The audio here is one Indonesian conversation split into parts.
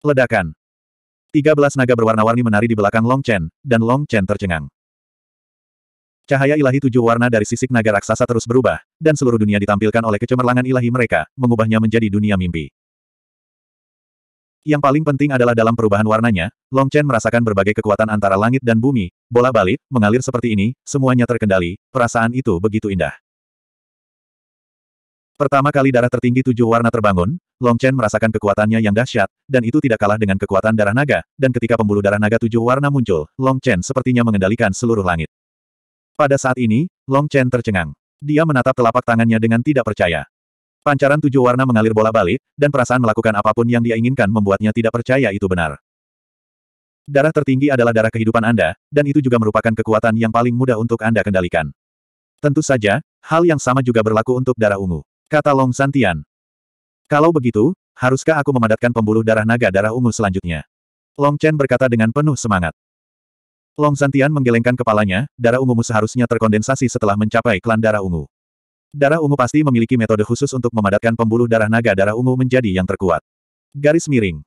Ledakan. 13 naga berwarna-warni menari di belakang Long Chen, dan Long Chen tercengang. Cahaya ilahi tujuh warna dari sisik naga raksasa terus berubah, dan seluruh dunia ditampilkan oleh kecemerlangan ilahi mereka, mengubahnya menjadi dunia mimpi. Yang paling penting adalah dalam perubahan warnanya, Long Chen merasakan berbagai kekuatan antara langit dan bumi, bola balik, mengalir seperti ini, semuanya terkendali, perasaan itu begitu indah. Pertama kali darah tertinggi tujuh warna terbangun, Long Chen merasakan kekuatannya yang dahsyat, dan itu tidak kalah dengan kekuatan darah naga, dan ketika pembuluh darah naga tujuh warna muncul, Long Chen sepertinya mengendalikan seluruh langit. Pada saat ini, Long Chen tercengang. Dia menatap telapak tangannya dengan tidak percaya. Pancaran tujuh warna mengalir bola balik, dan perasaan melakukan apapun yang dia inginkan membuatnya tidak percaya itu benar. Darah tertinggi adalah darah kehidupan Anda, dan itu juga merupakan kekuatan yang paling mudah untuk Anda kendalikan. Tentu saja, hal yang sama juga berlaku untuk darah ungu. Kata Long Santian. Kalau begitu, haruskah aku memadatkan pembuluh darah naga darah ungu selanjutnya? Long Chen berkata dengan penuh semangat. Long Santian menggelengkan kepalanya, darah ungumu seharusnya terkondensasi setelah mencapai klan darah ungu. Darah ungu pasti memiliki metode khusus untuk memadatkan pembuluh darah naga darah ungu menjadi yang terkuat. Garis miring.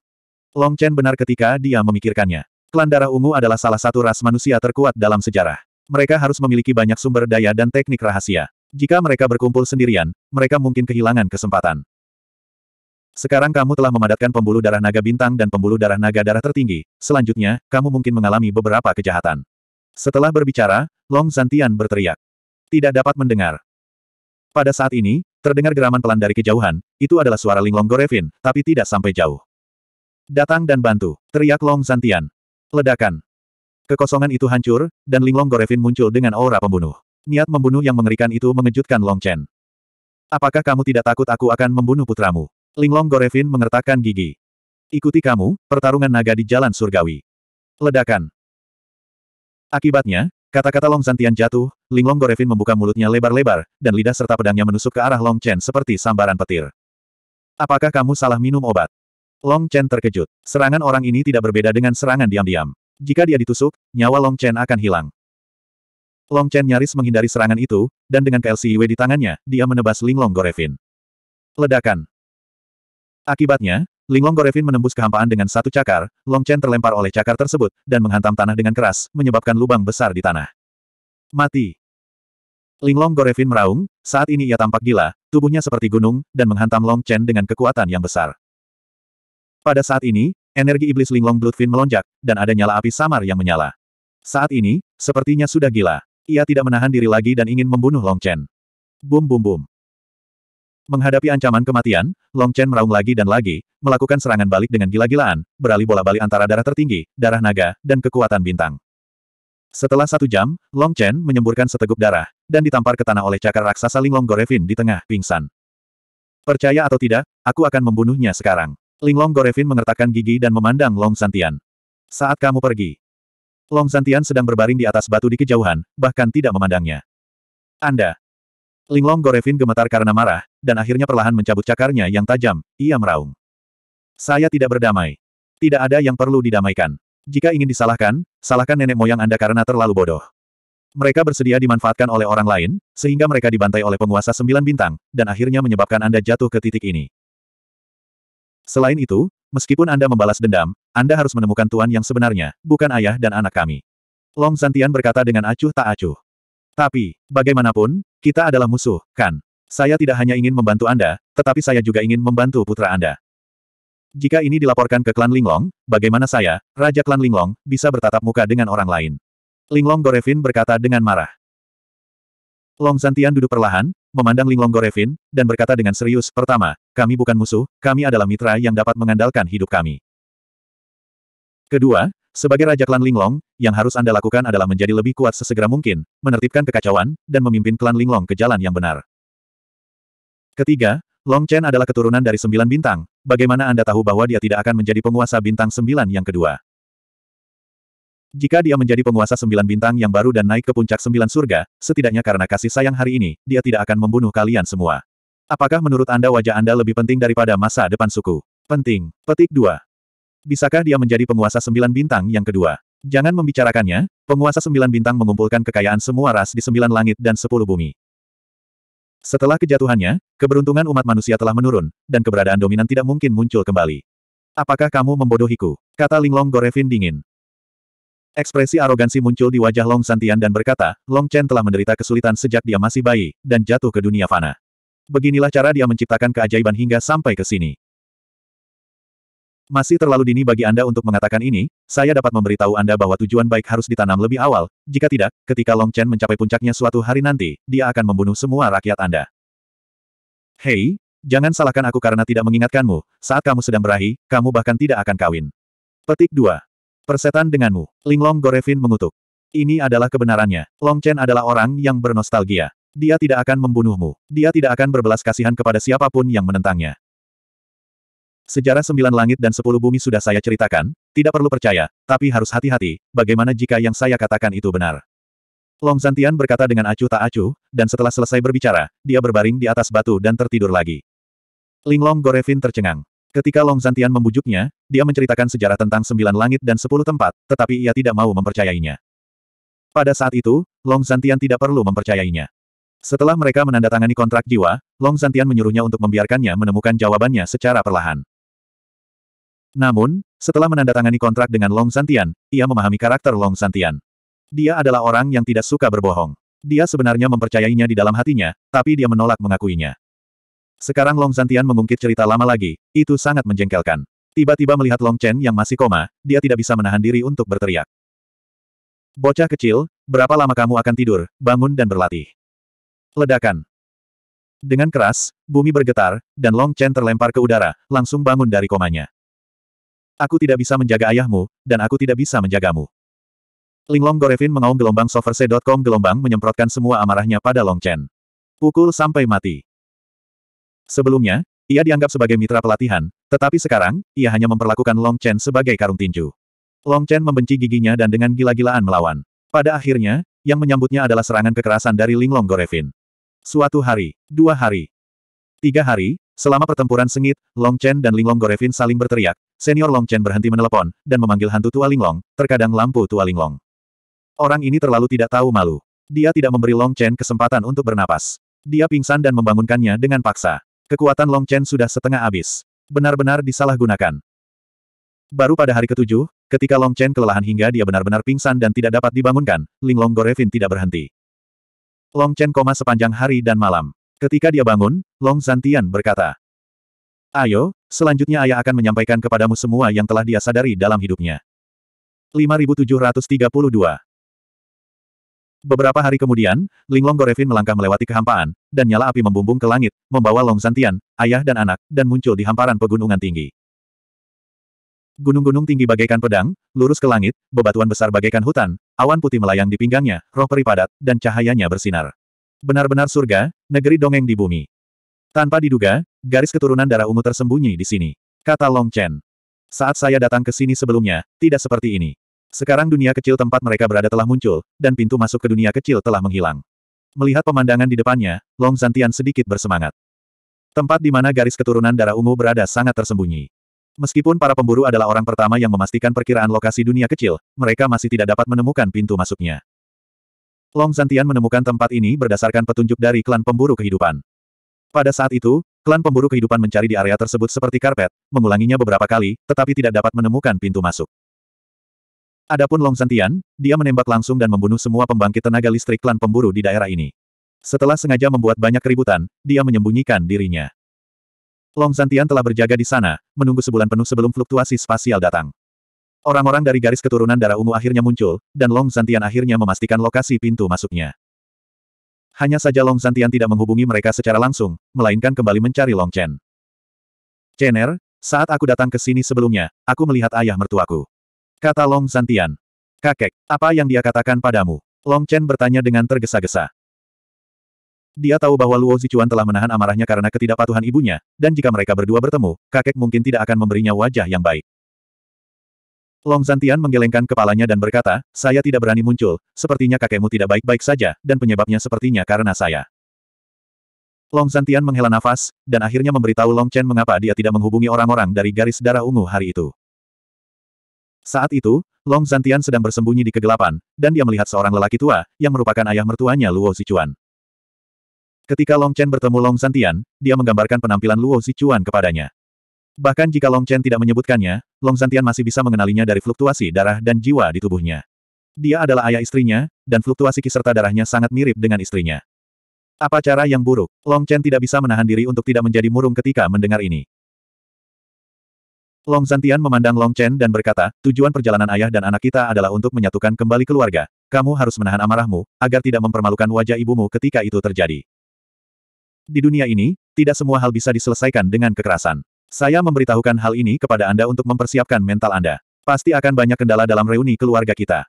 Long Chen benar ketika dia memikirkannya. Klan darah ungu adalah salah satu ras manusia terkuat dalam sejarah. Mereka harus memiliki banyak sumber daya dan teknik rahasia. Jika mereka berkumpul sendirian, mereka mungkin kehilangan kesempatan. Sekarang kamu telah memadatkan pembuluh darah naga bintang dan pembuluh darah naga darah tertinggi, selanjutnya, kamu mungkin mengalami beberapa kejahatan. Setelah berbicara, Long Zantian berteriak. Tidak dapat mendengar. Pada saat ini, terdengar geraman pelan dari kejauhan, itu adalah suara Linglong Gorevin, tapi tidak sampai jauh. Datang dan bantu, teriak Long Zantian. Ledakan. Kekosongan itu hancur, dan Linglong Gorevin muncul dengan aura pembunuh. Niat membunuh yang mengerikan itu mengejutkan Long Chen. Apakah kamu tidak takut aku akan membunuh putramu? Linglong Gorevin mengertakkan gigi. Ikuti kamu, pertarungan naga di jalan surgawi. Ledakan. Akibatnya, kata-kata Long Zantian jatuh, Linglong Gorevin membuka mulutnya lebar-lebar, dan lidah serta pedangnya menusuk ke arah Long Chen seperti sambaran petir. Apakah kamu salah minum obat? Long Chen terkejut. Serangan orang ini tidak berbeda dengan serangan diam-diam. Jika dia ditusuk, nyawa Long Chen akan hilang. Long Chen nyaris menghindari serangan itu, dan dengan KLCW di tangannya, dia menebas Linglong Gorevin. Ledakan. Akibatnya, Linglong Gorevin menembus kehampaan dengan satu cakar, Long Chen terlempar oleh cakar tersebut, dan menghantam tanah dengan keras, menyebabkan lubang besar di tanah. Mati. Linglong Gorevin meraung, saat ini ia tampak gila, tubuhnya seperti gunung, dan menghantam Long Chen dengan kekuatan yang besar. Pada saat ini, energi iblis Linglong Bloodfin melonjak, dan ada nyala api samar yang menyala. Saat ini, sepertinya sudah gila. Ia tidak menahan diri lagi dan ingin membunuh Long Chen. Bum bum bum. Menghadapi ancaman kematian, Long Chen meraung lagi dan lagi, melakukan serangan balik dengan gila-gilaan, beralih bola-balik antara darah tertinggi, darah naga, dan kekuatan bintang. Setelah satu jam, Long Chen menyemburkan seteguk darah, dan ditampar ke tanah oleh cakar raksasa Linglong Gorevin di tengah pingsan. Percaya atau tidak, aku akan membunuhnya sekarang. Linglong Gorevin mengertakkan gigi dan memandang Long Santian. Saat kamu pergi, Long Santian sedang berbaring di atas batu di kejauhan, bahkan tidak memandangnya. Anda. Linglong Gorevin gemetar karena marah, dan akhirnya perlahan mencabut cakarnya yang tajam, ia meraung. Saya tidak berdamai. Tidak ada yang perlu didamaikan. Jika ingin disalahkan, salahkan nenek moyang Anda karena terlalu bodoh. Mereka bersedia dimanfaatkan oleh orang lain, sehingga mereka dibantai oleh penguasa sembilan bintang, dan akhirnya menyebabkan Anda jatuh ke titik ini. Selain itu, Meskipun Anda membalas dendam, Anda harus menemukan tuan yang sebenarnya, bukan ayah dan anak kami. Long Santian berkata dengan acuh tak acuh. Tapi, bagaimanapun, kita adalah musuh, kan? Saya tidak hanya ingin membantu Anda, tetapi saya juga ingin membantu putra Anda. Jika ini dilaporkan ke klan Linglong, bagaimana saya, Raja klan Linglong, bisa bertatap muka dengan orang lain? Linglong Gorevin berkata dengan marah. Long Zantian duduk perlahan, memandang Linglong Gorevin, dan berkata dengan serius, pertama, kami bukan musuh, kami adalah mitra yang dapat mengandalkan hidup kami. Kedua, sebagai Raja Klan Linglong, yang harus Anda lakukan adalah menjadi lebih kuat sesegera mungkin, menertibkan kekacauan, dan memimpin Klan Linglong ke jalan yang benar. Ketiga, Long Chen adalah keturunan dari sembilan bintang, bagaimana Anda tahu bahwa dia tidak akan menjadi penguasa bintang sembilan yang kedua? Jika dia menjadi penguasa sembilan bintang yang baru dan naik ke puncak sembilan surga, setidaknya karena kasih sayang hari ini, dia tidak akan membunuh kalian semua. Apakah menurut Anda wajah Anda lebih penting daripada masa depan suku? Penting. Petik 2. Bisakah dia menjadi penguasa sembilan bintang yang kedua? Jangan membicarakannya, penguasa sembilan bintang mengumpulkan kekayaan semua ras di sembilan langit dan sepuluh bumi. Setelah kejatuhannya, keberuntungan umat manusia telah menurun, dan keberadaan dominan tidak mungkin muncul kembali. Apakah kamu membodohiku? Kata Linglong Gorevin dingin. Ekspresi arogansi muncul di wajah Long Santian dan berkata, Long Chen telah menderita kesulitan sejak dia masih bayi, dan jatuh ke dunia fana. Beginilah cara dia menciptakan keajaiban hingga sampai ke sini. Masih terlalu dini bagi Anda untuk mengatakan ini, saya dapat memberitahu Anda bahwa tujuan baik harus ditanam lebih awal, jika tidak, ketika Long Chen mencapai puncaknya suatu hari nanti, dia akan membunuh semua rakyat Anda. Hei, jangan salahkan aku karena tidak mengingatkanmu, saat kamu sedang berahi, kamu bahkan tidak akan kawin. Petik 2. Persetan denganmu, Linglong Gorevin mengutuk. Ini adalah kebenarannya, Long Chen adalah orang yang bernostalgia. Dia tidak akan membunuhmu, dia tidak akan berbelas kasihan kepada siapapun yang menentangnya. Sejarah sembilan langit dan sepuluh bumi sudah saya ceritakan, tidak perlu percaya, tapi harus hati-hati, bagaimana jika yang saya katakan itu benar. Long Zantian berkata dengan acuh tak acuh, dan setelah selesai berbicara, dia berbaring di atas batu dan tertidur lagi. Linglong Gorevin tercengang. Ketika Long Zantian membujuknya, dia menceritakan sejarah tentang sembilan langit dan sepuluh tempat, tetapi ia tidak mau mempercayainya. Pada saat itu, Long Zantian tidak perlu mempercayainya. Setelah mereka menandatangani kontrak jiwa, Long Zantian menyuruhnya untuk membiarkannya menemukan jawabannya secara perlahan. Namun, setelah menandatangani kontrak dengan Long Zantian, ia memahami karakter Long Zantian. Dia adalah orang yang tidak suka berbohong. Dia sebenarnya mempercayainya di dalam hatinya, tapi dia menolak mengakuinya. Sekarang Long Zantian mengungkit cerita lama lagi, itu sangat menjengkelkan. Tiba-tiba melihat Long Chen yang masih koma, dia tidak bisa menahan diri untuk berteriak. Bocah kecil, berapa lama kamu akan tidur, bangun dan berlatih? Ledakan. Dengan keras, bumi bergetar, dan Long Chen terlempar ke udara, langsung bangun dari komanya. Aku tidak bisa menjaga ayahmu, dan aku tidak bisa menjagamu. Linglong Gorevin mengaum gelombang soverse.com gelombang menyemprotkan semua amarahnya pada Long Chen. Pukul sampai mati. Sebelumnya, ia dianggap sebagai mitra pelatihan, tetapi sekarang, ia hanya memperlakukan Long Chen sebagai karung tinju. Long Chen membenci giginya dan dengan gila-gilaan melawan. Pada akhirnya, yang menyambutnya adalah serangan kekerasan dari Linglong Gorevin. Suatu hari, dua hari, tiga hari, selama pertempuran sengit, Long Chen dan Linglong Gorevin saling berteriak, senior Long Chen berhenti menelepon, dan memanggil hantu tua Linglong, terkadang lampu tua Linglong. Orang ini terlalu tidak tahu malu. Dia tidak memberi Long Chen kesempatan untuk bernapas. Dia pingsan dan membangunkannya dengan paksa. Kekuatan Long Chen sudah setengah habis. Benar-benar disalahgunakan. Baru pada hari ketujuh, ketika Long Chen kelelahan hingga dia benar-benar pingsan dan tidak dapat dibangunkan, Ling Long Gorevin tidak berhenti. Long Chen koma sepanjang hari dan malam. Ketika dia bangun, Long Zantian berkata, Ayo, selanjutnya ayah akan menyampaikan kepadamu semua yang telah dia sadari dalam hidupnya. 5732 Beberapa hari kemudian, Ling Long Gorevin melangkah melewati kehampaan, dan nyala api membumbung ke langit, membawa Long Zantian, ayah dan anak, dan muncul di hamparan pegunungan tinggi. Gunung-gunung tinggi bagaikan pedang, lurus ke langit, bebatuan besar bagaikan hutan, awan putih melayang di pinggangnya, roh peri padat, dan cahayanya bersinar. Benar-benar surga, negeri dongeng di bumi. Tanpa diduga, garis keturunan darah ungu tersembunyi di sini. Kata Long Chen. Saat saya datang ke sini sebelumnya, tidak seperti ini. Sekarang dunia kecil tempat mereka berada telah muncul, dan pintu masuk ke dunia kecil telah menghilang. Melihat pemandangan di depannya, Long Zantian sedikit bersemangat. Tempat di mana garis keturunan darah ungu berada sangat tersembunyi. Meskipun para pemburu adalah orang pertama yang memastikan perkiraan lokasi dunia kecil, mereka masih tidak dapat menemukan pintu masuknya. Long Zantian menemukan tempat ini berdasarkan petunjuk dari klan pemburu kehidupan. Pada saat itu, klan pemburu kehidupan mencari di area tersebut seperti karpet, mengulanginya beberapa kali, tetapi tidak dapat menemukan pintu masuk. Adapun Long Zantian, dia menembak langsung dan membunuh semua pembangkit tenaga listrik klan pemburu di daerah ini. Setelah sengaja membuat banyak keributan, dia menyembunyikan dirinya. Long Zantian telah berjaga di sana, menunggu sebulan penuh sebelum fluktuasi spasial datang. Orang-orang dari garis keturunan darah ungu akhirnya muncul, dan Long Zantian akhirnya memastikan lokasi pintu masuknya. Hanya saja Long Zantian tidak menghubungi mereka secara langsung, melainkan kembali mencari Long Chen. Chener, saat aku datang ke sini sebelumnya, aku melihat ayah mertuaku. Kata Long Zantian. Kakek, apa yang dia katakan padamu? Long Chen bertanya dengan tergesa-gesa. Dia tahu bahwa Luo Zichuan telah menahan amarahnya karena ketidakpatuhan ibunya, dan jika mereka berdua bertemu, kakek mungkin tidak akan memberinya wajah yang baik. Long Zantian menggelengkan kepalanya dan berkata, saya tidak berani muncul, sepertinya kakekmu tidak baik-baik saja, dan penyebabnya sepertinya karena saya. Long Zantian menghela nafas, dan akhirnya memberitahu Long Chen mengapa dia tidak menghubungi orang-orang dari garis darah ungu hari itu. Saat itu, Long Zantian sedang bersembunyi di kegelapan, dan dia melihat seorang lelaki tua, yang merupakan ayah mertuanya Luo Zichuan. Ketika Long Chen bertemu Long Santian, dia menggambarkan penampilan Luo Sichuan kepadanya. Bahkan jika Long Chen tidak menyebutkannya, Long Santian masih bisa mengenalinya dari fluktuasi darah dan jiwa di tubuhnya. Dia adalah ayah istrinya, dan fluktuasi kiserta darahnya sangat mirip dengan istrinya. Apa cara yang buruk? Long Chen tidak bisa menahan diri untuk tidak menjadi murung ketika mendengar ini. Long Santian memandang Long Chen dan berkata, tujuan perjalanan ayah dan anak kita adalah untuk menyatukan kembali keluarga. Kamu harus menahan amarahmu, agar tidak mempermalukan wajah ibumu ketika itu terjadi. Di dunia ini, tidak semua hal bisa diselesaikan dengan kekerasan. Saya memberitahukan hal ini kepada Anda untuk mempersiapkan mental Anda. Pasti akan banyak kendala dalam reuni keluarga kita.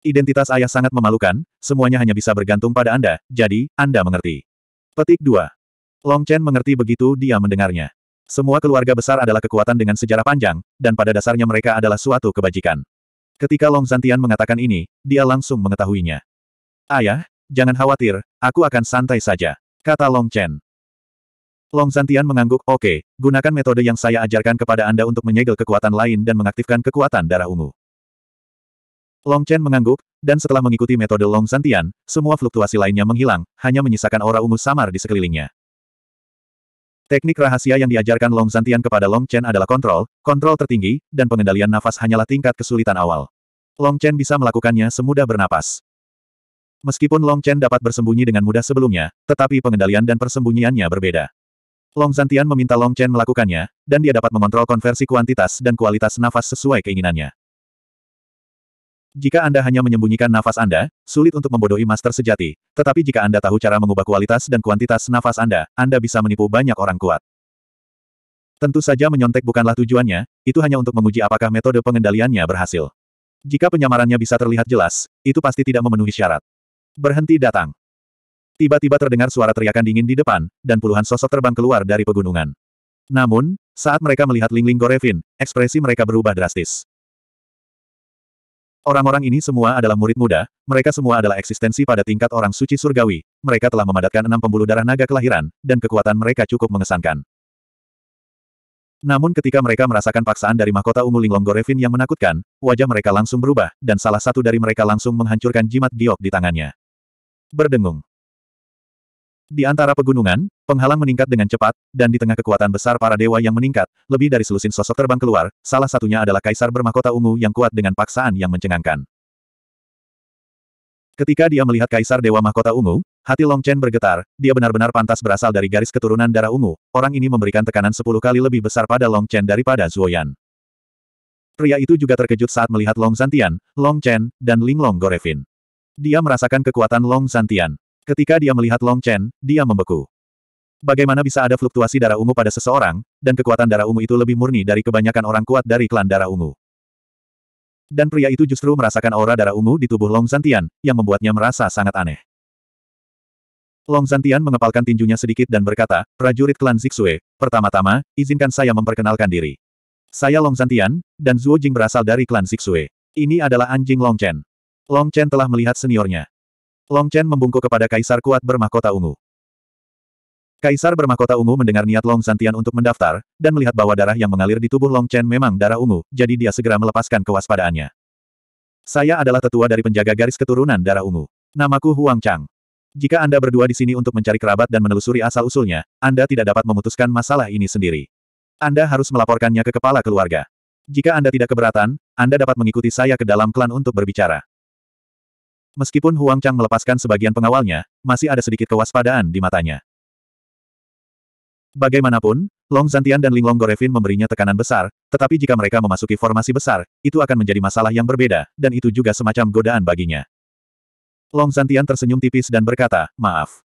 Identitas ayah sangat memalukan, semuanya hanya bisa bergantung pada Anda, jadi, Anda mengerti. Petik 2. Long Chen mengerti begitu dia mendengarnya. Semua keluarga besar adalah kekuatan dengan sejarah panjang, dan pada dasarnya mereka adalah suatu kebajikan. Ketika Long Zantian mengatakan ini, dia langsung mengetahuinya. Ayah, jangan khawatir, aku akan santai saja. Kata Long Chen. Long Santian mengangguk, oke, okay, gunakan metode yang saya ajarkan kepada Anda untuk menyegel kekuatan lain dan mengaktifkan kekuatan darah ungu. Long Chen mengangguk, dan setelah mengikuti metode Long Santian, semua fluktuasi lainnya menghilang, hanya menyisakan aura ungu samar di sekelilingnya. Teknik rahasia yang diajarkan Long Santian kepada Long Chen adalah kontrol, kontrol tertinggi, dan pengendalian nafas hanyalah tingkat kesulitan awal. Long Chen bisa melakukannya semudah bernapas. Meskipun Long Chen dapat bersembunyi dengan mudah sebelumnya, tetapi pengendalian dan persembunyiannya berbeda. Long Zantian meminta Long Chen melakukannya, dan dia dapat mengontrol konversi kuantitas dan kualitas nafas sesuai keinginannya. Jika Anda hanya menyembunyikan nafas Anda, sulit untuk membodohi master sejati, tetapi jika Anda tahu cara mengubah kualitas dan kuantitas nafas Anda, Anda bisa menipu banyak orang kuat. Tentu saja menyontek bukanlah tujuannya, itu hanya untuk menguji apakah metode pengendaliannya berhasil. Jika penyamarannya bisa terlihat jelas, itu pasti tidak memenuhi syarat. Berhenti datang. Tiba-tiba terdengar suara teriakan dingin di depan, dan puluhan sosok terbang keluar dari pegunungan. Namun, saat mereka melihat Ling Ling Gorevin, ekspresi mereka berubah drastis. Orang-orang ini semua adalah murid muda, mereka semua adalah eksistensi pada tingkat orang suci surgawi, mereka telah memadatkan enam pembuluh darah naga kelahiran, dan kekuatan mereka cukup mengesankan. Namun ketika mereka merasakan paksaan dari mahkota ungu Linglong Gorevin yang menakutkan, wajah mereka langsung berubah, dan salah satu dari mereka langsung menghancurkan jimat giok di tangannya berdengung. Di antara pegunungan, penghalang meningkat dengan cepat, dan di tengah kekuatan besar para dewa yang meningkat, lebih dari selusin sosok terbang keluar, salah satunya adalah kaisar bermakota ungu yang kuat dengan paksaan yang mencengangkan. Ketika dia melihat kaisar dewa mahkota ungu, hati Long Chen bergetar, dia benar-benar pantas berasal dari garis keturunan darah ungu, orang ini memberikan tekanan sepuluh kali lebih besar pada Long Chen daripada Zuoyan. Pria itu juga terkejut saat melihat Long Zantian, Long Chen, dan Ling Long Gorevin. Dia merasakan kekuatan Long Santian. Ketika dia melihat Long Chen, dia membeku. Bagaimana bisa ada fluktuasi darah ungu pada seseorang, dan kekuatan darah ungu itu lebih murni dari kebanyakan orang kuat dari klan darah ungu. Dan pria itu justru merasakan aura darah ungu di tubuh Long Santian, yang membuatnya merasa sangat aneh. Long Santian mengepalkan tinjunya sedikit dan berkata, prajurit klan Zixue, pertama-tama, izinkan saya memperkenalkan diri. Saya Long Santian, dan Zhuo Jing berasal dari klan Zixue. Ini adalah anjing Long Chen. Long Chen telah melihat seniornya. Long Chen membungkuk kepada kaisar kuat bermahkota ungu. Kaisar bermahkota ungu mendengar niat Long Santian untuk mendaftar, dan melihat bahwa darah yang mengalir di tubuh Long Chen memang darah ungu, jadi dia segera melepaskan kewaspadaannya. Saya adalah tetua dari penjaga garis keturunan darah ungu. Namaku Huang Chang. Jika Anda berdua di sini untuk mencari kerabat dan menelusuri asal-usulnya, Anda tidak dapat memutuskan masalah ini sendiri. Anda harus melaporkannya ke kepala keluarga. Jika Anda tidak keberatan, Anda dapat mengikuti saya ke dalam klan untuk berbicara. Meskipun Huang Chang melepaskan sebagian pengawalnya, masih ada sedikit kewaspadaan di matanya. Bagaimanapun, Long Zantian dan Ling Long Gorevin memberinya tekanan besar, tetapi jika mereka memasuki formasi besar, itu akan menjadi masalah yang berbeda, dan itu juga semacam godaan baginya. Long Zantian tersenyum tipis dan berkata, maaf.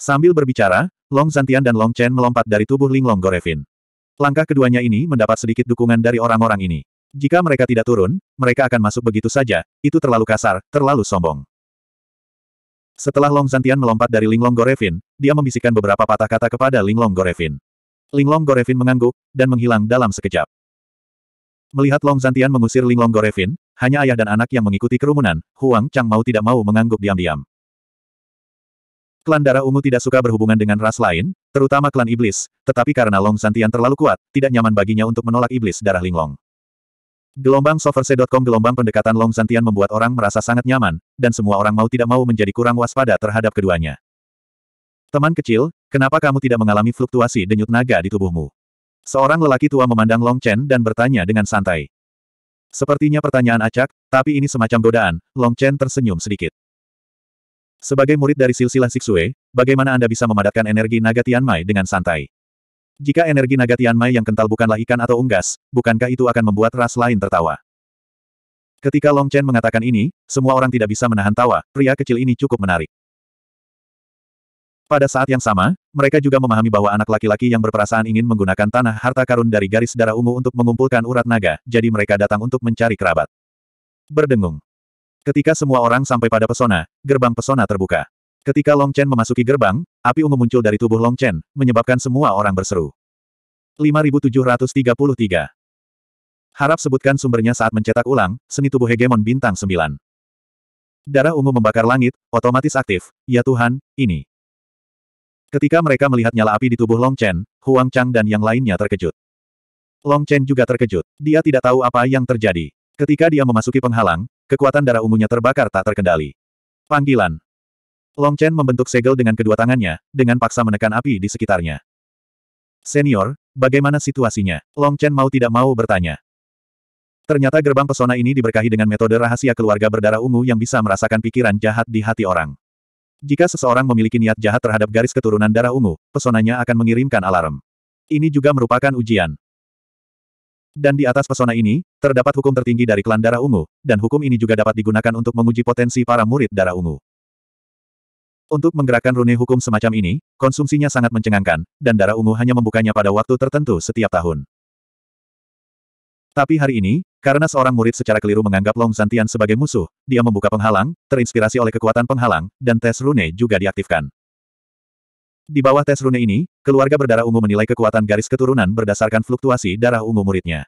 Sambil berbicara, Long Zantian dan Long Chen melompat dari tubuh Ling Long Gorevin. Langkah keduanya ini mendapat sedikit dukungan dari orang-orang ini. Jika mereka tidak turun, mereka akan masuk begitu saja, itu terlalu kasar, terlalu sombong. Setelah Long Zantian melompat dari Linglong Gorevin, dia membisikkan beberapa patah kata kepada Linglong Gorevin. Linglong Gorevin mengangguk, dan menghilang dalam sekejap. Melihat Long Zantian mengusir Linglong Gorevin, hanya ayah dan anak yang mengikuti kerumunan, Huang Chang mau tidak mau mengangguk diam-diam. Klan Darah Ungu tidak suka berhubungan dengan ras lain, terutama klan iblis, tetapi karena Long Zantian terlalu kuat, tidak nyaman baginya untuk menolak iblis darah Linglong. Gelombang soverse.com Gelombang pendekatan Long Santian membuat orang merasa sangat nyaman, dan semua orang mau tidak mau menjadi kurang waspada terhadap keduanya. Teman kecil, kenapa kamu tidak mengalami fluktuasi denyut naga di tubuhmu? Seorang lelaki tua memandang Long Chen dan bertanya dengan santai. Sepertinya pertanyaan acak, tapi ini semacam godaan, Long Chen tersenyum sedikit. Sebagai murid dari silsilah Sixue, bagaimana Anda bisa memadatkan energi naga Tianmai dengan santai? Jika energi naga Tianmai yang kental bukanlah ikan atau unggas, bukankah itu akan membuat ras lain tertawa? Ketika Long Chen mengatakan ini, semua orang tidak bisa menahan tawa, pria kecil ini cukup menarik. Pada saat yang sama, mereka juga memahami bahwa anak laki-laki yang berperasaan ingin menggunakan tanah harta karun dari garis darah ungu untuk mengumpulkan urat naga, jadi mereka datang untuk mencari kerabat. Berdengung. Ketika semua orang sampai pada pesona, gerbang pesona terbuka. Ketika Long Chen memasuki gerbang, api ungu muncul dari tubuh Long Chen, menyebabkan semua orang berseru. 5733 Harap sebutkan sumbernya saat mencetak ulang, seni tubuh hegemon bintang 9. Darah ungu membakar langit, otomatis aktif. Ya Tuhan, ini. Ketika mereka melihat nyala api di tubuh Long Chen, Huang Chang dan yang lainnya terkejut. Long Chen juga terkejut. Dia tidak tahu apa yang terjadi. Ketika dia memasuki penghalang, kekuatan darah ungunya terbakar tak terkendali. Panggilan. Long Chen membentuk segel dengan kedua tangannya, dengan paksa menekan api di sekitarnya. Senior, bagaimana situasinya? Long Chen mau tidak mau bertanya. Ternyata gerbang pesona ini diberkahi dengan metode rahasia keluarga berdarah ungu yang bisa merasakan pikiran jahat di hati orang. Jika seseorang memiliki niat jahat terhadap garis keturunan darah ungu, pesonanya akan mengirimkan alarm. Ini juga merupakan ujian. Dan di atas pesona ini, terdapat hukum tertinggi dari klan darah ungu, dan hukum ini juga dapat digunakan untuk menguji potensi para murid darah ungu. Untuk menggerakkan rune hukum semacam ini, konsumsinya sangat mencengangkan, dan darah ungu hanya membukanya pada waktu tertentu setiap tahun. Tapi hari ini, karena seorang murid secara keliru menganggap Long Santian sebagai musuh, dia membuka penghalang, terinspirasi oleh kekuatan penghalang, dan tes rune juga diaktifkan. Di bawah tes rune ini, keluarga berdarah ungu menilai kekuatan garis keturunan berdasarkan fluktuasi darah ungu muridnya.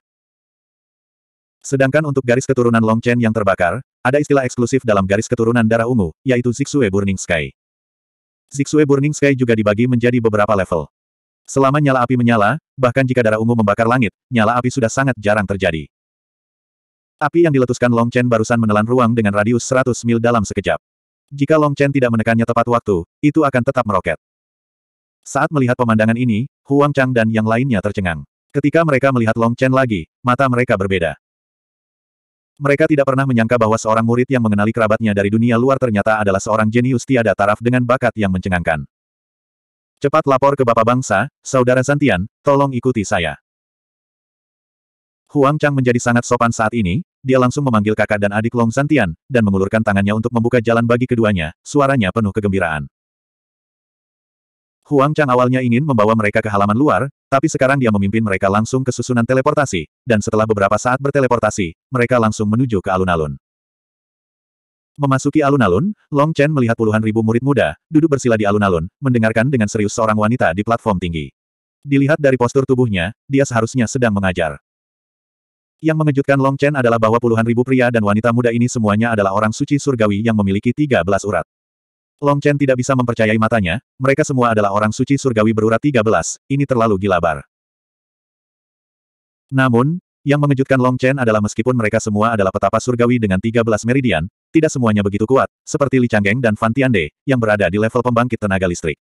Sedangkan untuk garis keturunan Long Chen yang terbakar, ada istilah eksklusif dalam garis keturunan darah ungu, yaitu Zixue Burning Sky. Zixue Burning Sky juga dibagi menjadi beberapa level. Selama nyala api menyala, bahkan jika darah ungu membakar langit, nyala api sudah sangat jarang terjadi. Api yang diletuskan Long Chen barusan menelan ruang dengan radius 100 mil dalam sekejap. Jika Long Chen tidak menekannya tepat waktu, itu akan tetap meroket. Saat melihat pemandangan ini, Huang Chang dan yang lainnya tercengang. Ketika mereka melihat Long Chen lagi, mata mereka berbeda. Mereka tidak pernah menyangka bahwa seorang murid yang mengenali kerabatnya dari dunia luar ternyata adalah seorang jenius tiada taraf dengan bakat yang mencengangkan. Cepat lapor ke Bapak Bangsa, Saudara Santian, tolong ikuti saya. Huang Chang menjadi sangat sopan saat ini, dia langsung memanggil kakak dan adik Long Santian, dan mengulurkan tangannya untuk membuka jalan bagi keduanya, suaranya penuh kegembiraan. Huang Chang awalnya ingin membawa mereka ke halaman luar, tapi sekarang dia memimpin mereka langsung ke susunan teleportasi, dan setelah beberapa saat berteleportasi, mereka langsung menuju ke alun-alun. Memasuki alun-alun, Long Chen melihat puluhan ribu murid muda, duduk bersila di alun-alun, mendengarkan dengan serius seorang wanita di platform tinggi. Dilihat dari postur tubuhnya, dia seharusnya sedang mengajar. Yang mengejutkan Long Chen adalah bahwa puluhan ribu pria dan wanita muda ini semuanya adalah orang suci surgawi yang memiliki 13 urat. Long Chen tidak bisa mempercayai matanya, mereka semua adalah orang suci surgawi berurat 13, ini terlalu gilabar. Namun, yang mengejutkan Long Chen adalah meskipun mereka semua adalah petapa surgawi dengan 13 meridian, tidak semuanya begitu kuat, seperti Li Changgeng dan Fan Tiande, yang berada di level pembangkit tenaga listrik.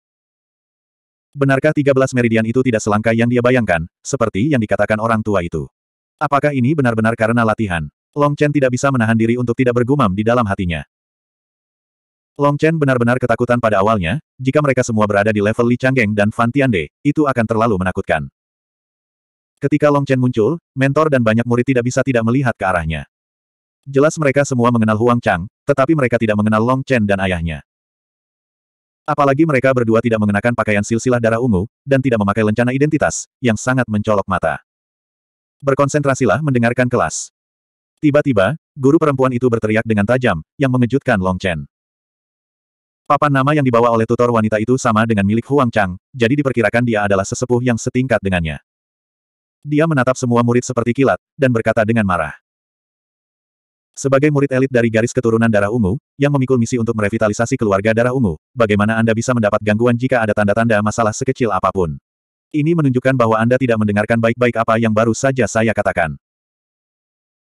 Benarkah 13 meridian itu tidak selangka yang dia bayangkan, seperti yang dikatakan orang tua itu? Apakah ini benar-benar karena latihan? Long Chen tidak bisa menahan diri untuk tidak bergumam di dalam hatinya. Long Chen benar-benar ketakutan pada awalnya, jika mereka semua berada di level Li Changgeng dan Fan Tiande, itu akan terlalu menakutkan. Ketika Long Chen muncul, mentor dan banyak murid tidak bisa tidak melihat ke arahnya. Jelas mereka semua mengenal Huang Chang, tetapi mereka tidak mengenal Long Chen dan ayahnya. Apalagi mereka berdua tidak mengenakan pakaian silsilah darah ungu, dan tidak memakai lencana identitas, yang sangat mencolok mata. Berkonsentrasilah mendengarkan kelas. Tiba-tiba, guru perempuan itu berteriak dengan tajam, yang mengejutkan Long Chen. Papan nama yang dibawa oleh tutor wanita itu sama dengan milik Huang Chang, jadi diperkirakan dia adalah sesepuh yang setingkat dengannya. Dia menatap semua murid seperti kilat, dan berkata dengan marah. Sebagai murid elit dari garis keturunan darah ungu, yang memikul misi untuk merevitalisasi keluarga darah ungu, bagaimana Anda bisa mendapat gangguan jika ada tanda-tanda masalah sekecil apapun? Ini menunjukkan bahwa Anda tidak mendengarkan baik-baik apa yang baru saja saya katakan.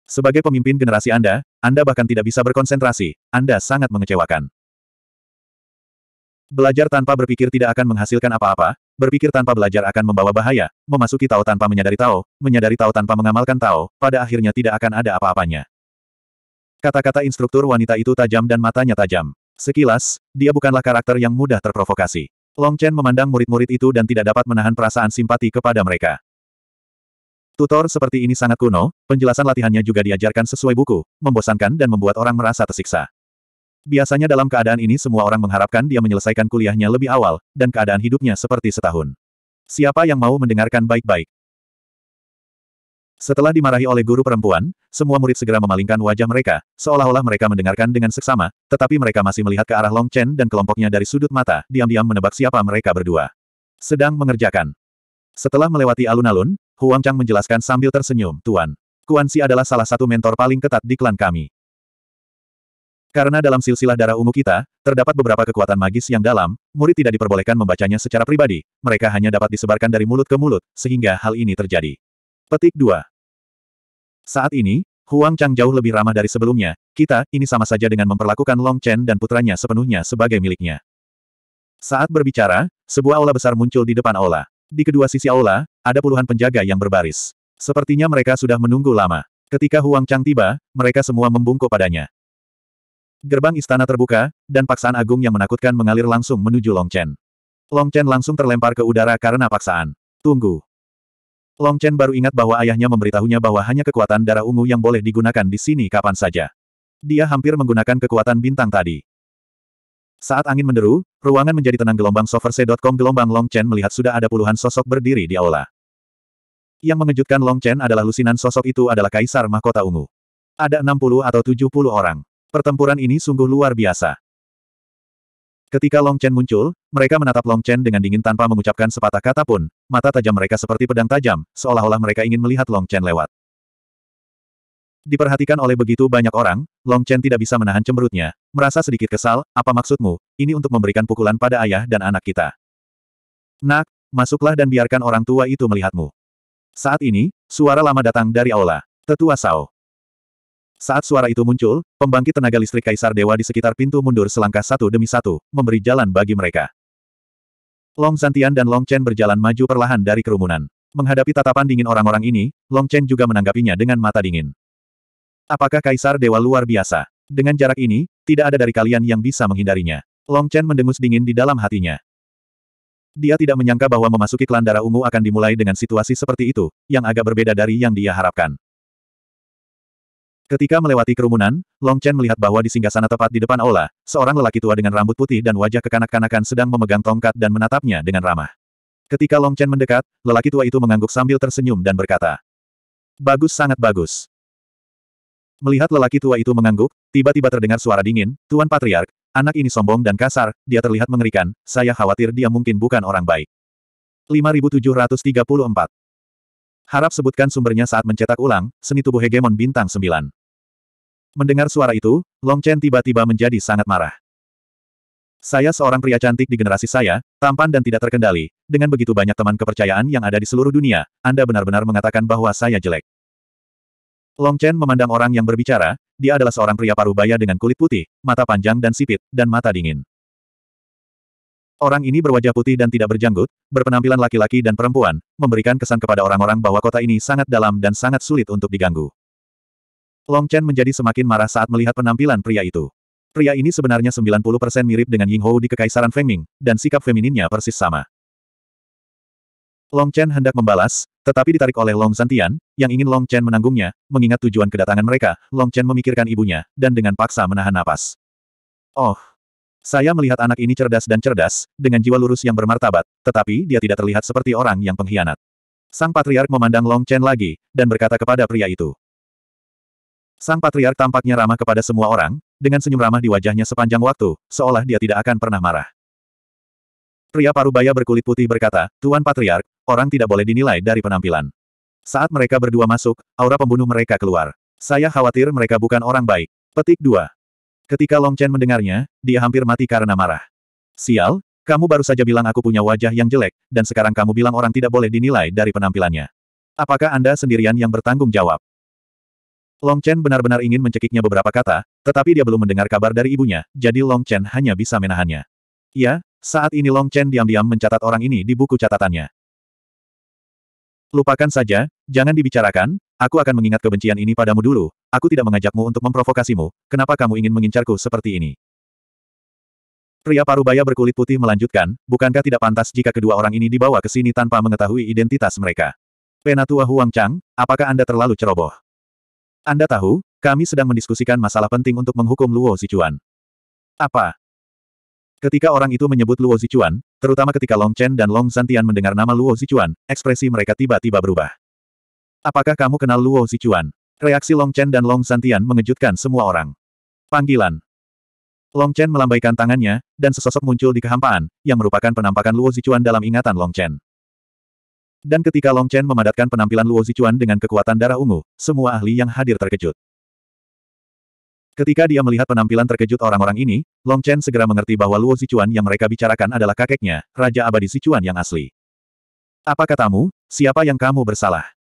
Sebagai pemimpin generasi Anda, Anda bahkan tidak bisa berkonsentrasi, Anda sangat mengecewakan. Belajar tanpa berpikir tidak akan menghasilkan apa-apa, berpikir tanpa belajar akan membawa bahaya, memasuki Tao tanpa menyadari Tao, menyadari Tao tanpa mengamalkan Tao, pada akhirnya tidak akan ada apa-apanya. Kata-kata instruktur wanita itu tajam dan matanya tajam. Sekilas, dia bukanlah karakter yang mudah terprovokasi. Long Chen memandang murid-murid itu dan tidak dapat menahan perasaan simpati kepada mereka. Tutor seperti ini sangat kuno, penjelasan latihannya juga diajarkan sesuai buku, membosankan dan membuat orang merasa tersiksa. Biasanya dalam keadaan ini semua orang mengharapkan dia menyelesaikan kuliahnya lebih awal, dan keadaan hidupnya seperti setahun. Siapa yang mau mendengarkan baik-baik? Setelah dimarahi oleh guru perempuan, semua murid segera memalingkan wajah mereka, seolah-olah mereka mendengarkan dengan seksama, tetapi mereka masih melihat ke arah Long Chen dan kelompoknya dari sudut mata, diam-diam menebak siapa mereka berdua. Sedang mengerjakan. Setelah melewati alun-alun, Huang Chang menjelaskan sambil tersenyum, Tuan. Kuan Si adalah salah satu mentor paling ketat di klan kami. Karena dalam silsilah darah ungu kita, terdapat beberapa kekuatan magis yang dalam, murid tidak diperbolehkan membacanya secara pribadi, mereka hanya dapat disebarkan dari mulut ke mulut, sehingga hal ini terjadi. Petik 2. Saat ini, Huang Chang jauh lebih ramah dari sebelumnya, kita, ini sama saja dengan memperlakukan Long Chen dan putranya sepenuhnya sebagai miliknya. Saat berbicara, sebuah aula besar muncul di depan aula. Di kedua sisi aula, ada puluhan penjaga yang berbaris. Sepertinya mereka sudah menunggu lama. Ketika Huang Chang tiba, mereka semua membungkuk padanya. Gerbang istana terbuka, dan paksaan agung yang menakutkan mengalir langsung menuju Long Chen. Long Chen langsung terlempar ke udara karena paksaan. Tunggu. Long Chen baru ingat bahwa ayahnya memberitahunya bahwa hanya kekuatan darah ungu yang boleh digunakan di sini kapan saja. Dia hampir menggunakan kekuatan bintang tadi. Saat angin menderu, ruangan menjadi tenang gelombang soverse.com gelombang Long Chen melihat sudah ada puluhan sosok berdiri di aula. Yang mengejutkan Long Chen adalah lusinan sosok itu adalah Kaisar Mahkota Ungu. Ada 60 atau 70 orang. Pertempuran ini sungguh luar biasa. Ketika Long Chen muncul, mereka menatap Long Chen dengan dingin tanpa mengucapkan sepatah kata pun, mata tajam mereka seperti pedang tajam, seolah-olah mereka ingin melihat Long Chen lewat. Diperhatikan oleh begitu banyak orang, Long Chen tidak bisa menahan cemberutnya, merasa sedikit kesal, apa maksudmu, ini untuk memberikan pukulan pada ayah dan anak kita. Nak, masuklah dan biarkan orang tua itu melihatmu. Saat ini, suara lama datang dari aula. Tetua Sao. Saat suara itu muncul, pembangkit tenaga listrik Kaisar Dewa di sekitar pintu mundur selangkah satu demi satu, memberi jalan bagi mereka. Long Zantian dan Long Chen berjalan maju perlahan dari kerumunan. Menghadapi tatapan dingin orang-orang ini, Long Chen juga menanggapinya dengan mata dingin. Apakah Kaisar Dewa luar biasa? Dengan jarak ini, tidak ada dari kalian yang bisa menghindarinya. Long Chen mendengus dingin di dalam hatinya. Dia tidak menyangka bahwa memasuki klan darah Ungu akan dimulai dengan situasi seperti itu, yang agak berbeda dari yang dia harapkan. Ketika melewati kerumunan, Long Chen melihat bahwa di singgah sana tepat di depan aula, seorang lelaki tua dengan rambut putih dan wajah kekanak-kanakan sedang memegang tongkat dan menatapnya dengan ramah. Ketika Long Chen mendekat, lelaki tua itu mengangguk sambil tersenyum dan berkata, Bagus sangat bagus. Melihat lelaki tua itu mengangguk, tiba-tiba terdengar suara dingin, Tuan Patriark, anak ini sombong dan kasar, dia terlihat mengerikan, saya khawatir dia mungkin bukan orang baik. 5734 Harap sebutkan sumbernya saat mencetak ulang, seni tubuh hegemon bintang 9. Mendengar suara itu, Long Chen tiba-tiba menjadi sangat marah. Saya seorang pria cantik di generasi saya, tampan dan tidak terkendali. Dengan begitu banyak teman kepercayaan yang ada di seluruh dunia, Anda benar-benar mengatakan bahwa saya jelek. Long Chen memandang orang yang berbicara, dia adalah seorang pria parubaya dengan kulit putih, mata panjang dan sipit, dan mata dingin. Orang ini berwajah putih dan tidak berjanggut, berpenampilan laki-laki dan perempuan, memberikan kesan kepada orang-orang bahwa kota ini sangat dalam dan sangat sulit untuk diganggu. Long Chen menjadi semakin marah saat melihat penampilan pria itu. Pria ini sebenarnya 90% mirip dengan Ying Hou di Kekaisaran Feng Ming, dan sikap femininnya persis sama. Long Chen hendak membalas, tetapi ditarik oleh Long Zantian, yang ingin Long Chen menanggungnya, mengingat tujuan kedatangan mereka, Long Chen memikirkan ibunya, dan dengan paksa menahan napas. Oh, saya melihat anak ini cerdas dan cerdas, dengan jiwa lurus yang bermartabat, tetapi dia tidak terlihat seperti orang yang pengkhianat. Sang Patriark memandang Long Chen lagi, dan berkata kepada pria itu. Sang Patriark tampaknya ramah kepada semua orang, dengan senyum ramah di wajahnya sepanjang waktu, seolah dia tidak akan pernah marah. Pria parubaya berkulit putih berkata, Tuan Patriark, orang tidak boleh dinilai dari penampilan. Saat mereka berdua masuk, aura pembunuh mereka keluar. Saya khawatir mereka bukan orang baik. Petik 2. Ketika Long Chen mendengarnya, dia hampir mati karena marah. Sial, kamu baru saja bilang aku punya wajah yang jelek, dan sekarang kamu bilang orang tidak boleh dinilai dari penampilannya. Apakah Anda sendirian yang bertanggung jawab? Long Chen benar-benar ingin mencekiknya beberapa kata, tetapi dia belum mendengar kabar dari ibunya, jadi Long Chen hanya bisa menahannya. Ya, saat ini Long Chen diam-diam mencatat orang ini di buku catatannya. Lupakan saja, jangan dibicarakan, Aku akan mengingat kebencian ini padamu dulu, aku tidak mengajakmu untuk memprovokasimu, kenapa kamu ingin mengincarku seperti ini? Pria parubaya berkulit putih melanjutkan, bukankah tidak pantas jika kedua orang ini dibawa ke sini tanpa mengetahui identitas mereka? Penatua Huang Chang, apakah Anda terlalu ceroboh? Anda tahu, kami sedang mendiskusikan masalah penting untuk menghukum Luo Zichuan. Apa? Ketika orang itu menyebut Luo Zichuan, terutama ketika Long Chen dan Long Zantian mendengar nama Luo Zichuan, ekspresi mereka tiba-tiba berubah. Apakah kamu kenal Luo Zichuan? Reaksi Long Chen dan Long Santian mengejutkan semua orang. Panggilan. Long Chen melambaikan tangannya, dan sesosok muncul di kehampaan, yang merupakan penampakan Luo Zichuan dalam ingatan Long Chen. Dan ketika Long Chen memadatkan penampilan Luo Zichuan dengan kekuatan darah ungu, semua ahli yang hadir terkejut. Ketika dia melihat penampilan terkejut orang-orang ini, Long Chen segera mengerti bahwa Luo Zichuan yang mereka bicarakan adalah kakeknya, Raja Abadi Zichuan yang asli. Apa katamu, siapa yang kamu bersalah?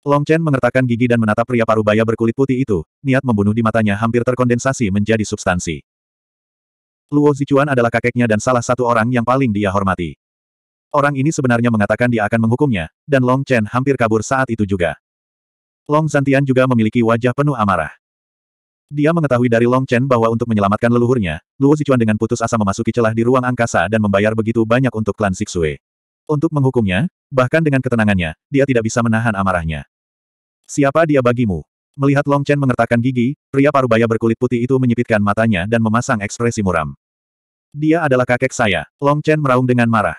Long Chen mengertakkan gigi dan menatap pria parubaya berkulit putih itu, niat membunuh di matanya hampir terkondensasi menjadi substansi. Luo Zichuan adalah kakeknya dan salah satu orang yang paling dia hormati. Orang ini sebenarnya mengatakan dia akan menghukumnya, dan Long Chen hampir kabur saat itu juga. Long Zantian juga memiliki wajah penuh amarah. Dia mengetahui dari Long Chen bahwa untuk menyelamatkan leluhurnya, Luo Zichuan dengan putus asa memasuki celah di ruang angkasa dan membayar begitu banyak untuk klan Sixue. Untuk menghukumnya, bahkan dengan ketenangannya, dia tidak bisa menahan amarahnya. Siapa dia bagimu? Melihat Long Chen mengertakkan gigi, pria parubaya berkulit putih itu menyipitkan matanya dan memasang ekspresi muram. Dia adalah kakek saya. Long Chen meraung dengan marah.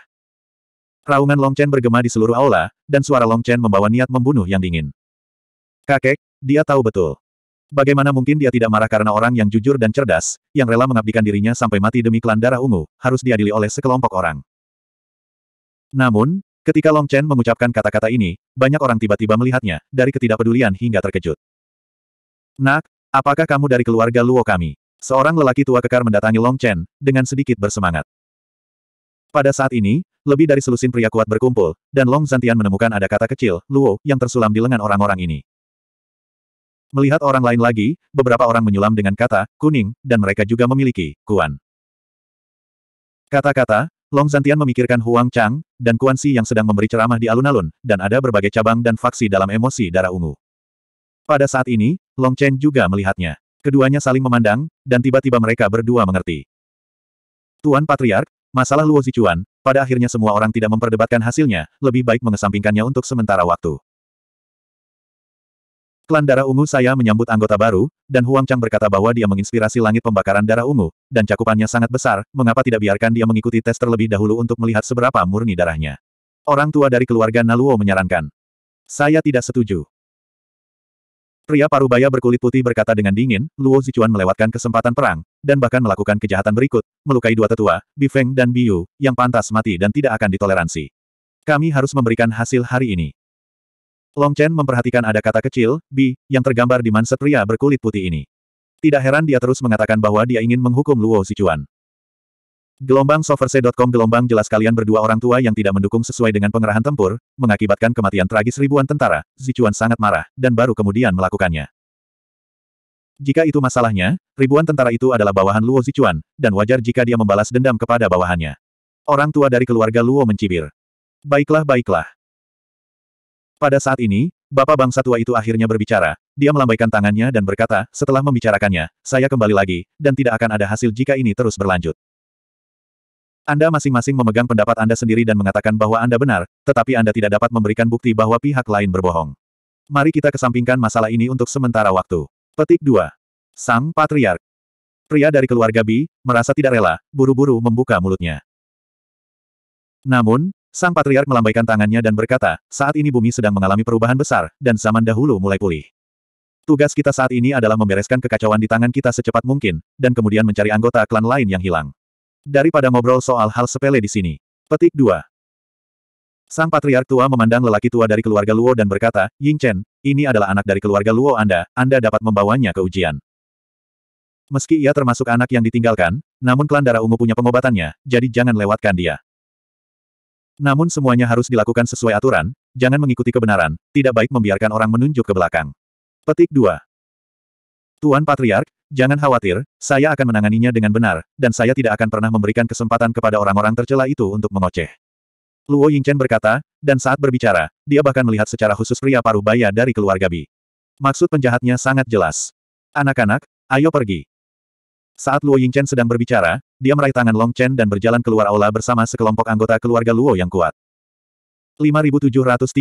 Raungan Long Chen bergema di seluruh aula, dan suara Long Chen membawa niat membunuh yang dingin. Kakek, dia tahu betul. Bagaimana mungkin dia tidak marah karena orang yang jujur dan cerdas, yang rela mengabdikan dirinya sampai mati demi klan darah ungu, harus diadili oleh sekelompok orang. Namun, Ketika Long Chen mengucapkan kata-kata ini, banyak orang tiba-tiba melihatnya, dari ketidakpedulian hingga terkejut. Nak, apakah kamu dari keluarga Luo kami? Seorang lelaki tua kekar mendatangi Long Chen, dengan sedikit bersemangat. Pada saat ini, lebih dari selusin pria kuat berkumpul, dan Long Zantian menemukan ada kata kecil, Luo, yang tersulam di lengan orang-orang ini. Melihat orang lain lagi, beberapa orang menyulam dengan kata, kuning, dan mereka juga memiliki, kuan. Kata-kata, Long Zantian memikirkan Huang Chang, dan Kuan Si yang sedang memberi ceramah di alun-alun, dan ada berbagai cabang dan faksi dalam emosi darah ungu. Pada saat ini, Long Chen juga melihatnya. Keduanya saling memandang, dan tiba-tiba mereka berdua mengerti. Tuan Patriark, masalah Luo Zichuan, pada akhirnya semua orang tidak memperdebatkan hasilnya, lebih baik mengesampingkannya untuk sementara waktu. Klan Darah Ungu saya menyambut anggota baru, dan Huang Chang berkata bahwa dia menginspirasi langit pembakaran darah ungu, dan cakupannya sangat besar, mengapa tidak biarkan dia mengikuti tes terlebih dahulu untuk melihat seberapa murni darahnya. Orang tua dari keluarga Naluo menyarankan. Saya tidak setuju. Pria parubaya berkulit putih berkata dengan dingin, Luo Zichuan melewatkan kesempatan perang, dan bahkan melakukan kejahatan berikut, melukai dua tetua, Bifeng dan Biu, yang pantas mati dan tidak akan ditoleransi. Kami harus memberikan hasil hari ini. Long Chen memperhatikan ada kata kecil, Bi, yang tergambar di manset pria berkulit putih ini. Tidak heran dia terus mengatakan bahwa dia ingin menghukum Luo Sichuan. Gelombang soverse.com Gelombang jelas kalian berdua orang tua yang tidak mendukung sesuai dengan pengerahan tempur, mengakibatkan kematian tragis ribuan tentara, Sichuan sangat marah, dan baru kemudian melakukannya. Jika itu masalahnya, ribuan tentara itu adalah bawahan Luo Sichuan, dan wajar jika dia membalas dendam kepada bawahannya. Orang tua dari keluarga Luo mencibir. Baiklah baiklah, pada saat ini, Bapak bangsa tua itu akhirnya berbicara, dia melambaikan tangannya dan berkata, setelah membicarakannya, saya kembali lagi, dan tidak akan ada hasil jika ini terus berlanjut. Anda masing-masing memegang pendapat Anda sendiri dan mengatakan bahwa Anda benar, tetapi Anda tidak dapat memberikan bukti bahwa pihak lain berbohong. Mari kita kesampingkan masalah ini untuk sementara waktu. Petik 2. Sang Patriark. Pria dari keluarga Bi, merasa tidak rela, buru-buru membuka mulutnya. Namun, Sang Patriark melambaikan tangannya dan berkata, saat ini bumi sedang mengalami perubahan besar, dan zaman dahulu mulai pulih. Tugas kita saat ini adalah membereskan kekacauan di tangan kita secepat mungkin, dan kemudian mencari anggota klan lain yang hilang. Daripada ngobrol soal hal sepele di sini. Petik 2. Sang Patriark tua memandang lelaki tua dari keluarga Luo dan berkata, Ying Chen, ini adalah anak dari keluarga Luo Anda, Anda dapat membawanya ke ujian. Meski ia termasuk anak yang ditinggalkan, namun klan darah ungu punya pengobatannya, jadi jangan lewatkan dia. Namun semuanya harus dilakukan sesuai aturan, jangan mengikuti kebenaran, tidak baik membiarkan orang menunjuk ke belakang. Petik 2. Tuan Patriark, jangan khawatir, saya akan menanganinya dengan benar, dan saya tidak akan pernah memberikan kesempatan kepada orang-orang tercela itu untuk mengoceh. Luo Yingchen berkata, dan saat berbicara, dia bahkan melihat secara khusus pria paruh baya dari keluarga Bi. Maksud penjahatnya sangat jelas. Anak-anak, ayo pergi. Saat Luo Yingchen sedang berbicara, dia meraih tangan Long Chen dan berjalan keluar aula bersama sekelompok anggota keluarga Luo yang kuat. 5735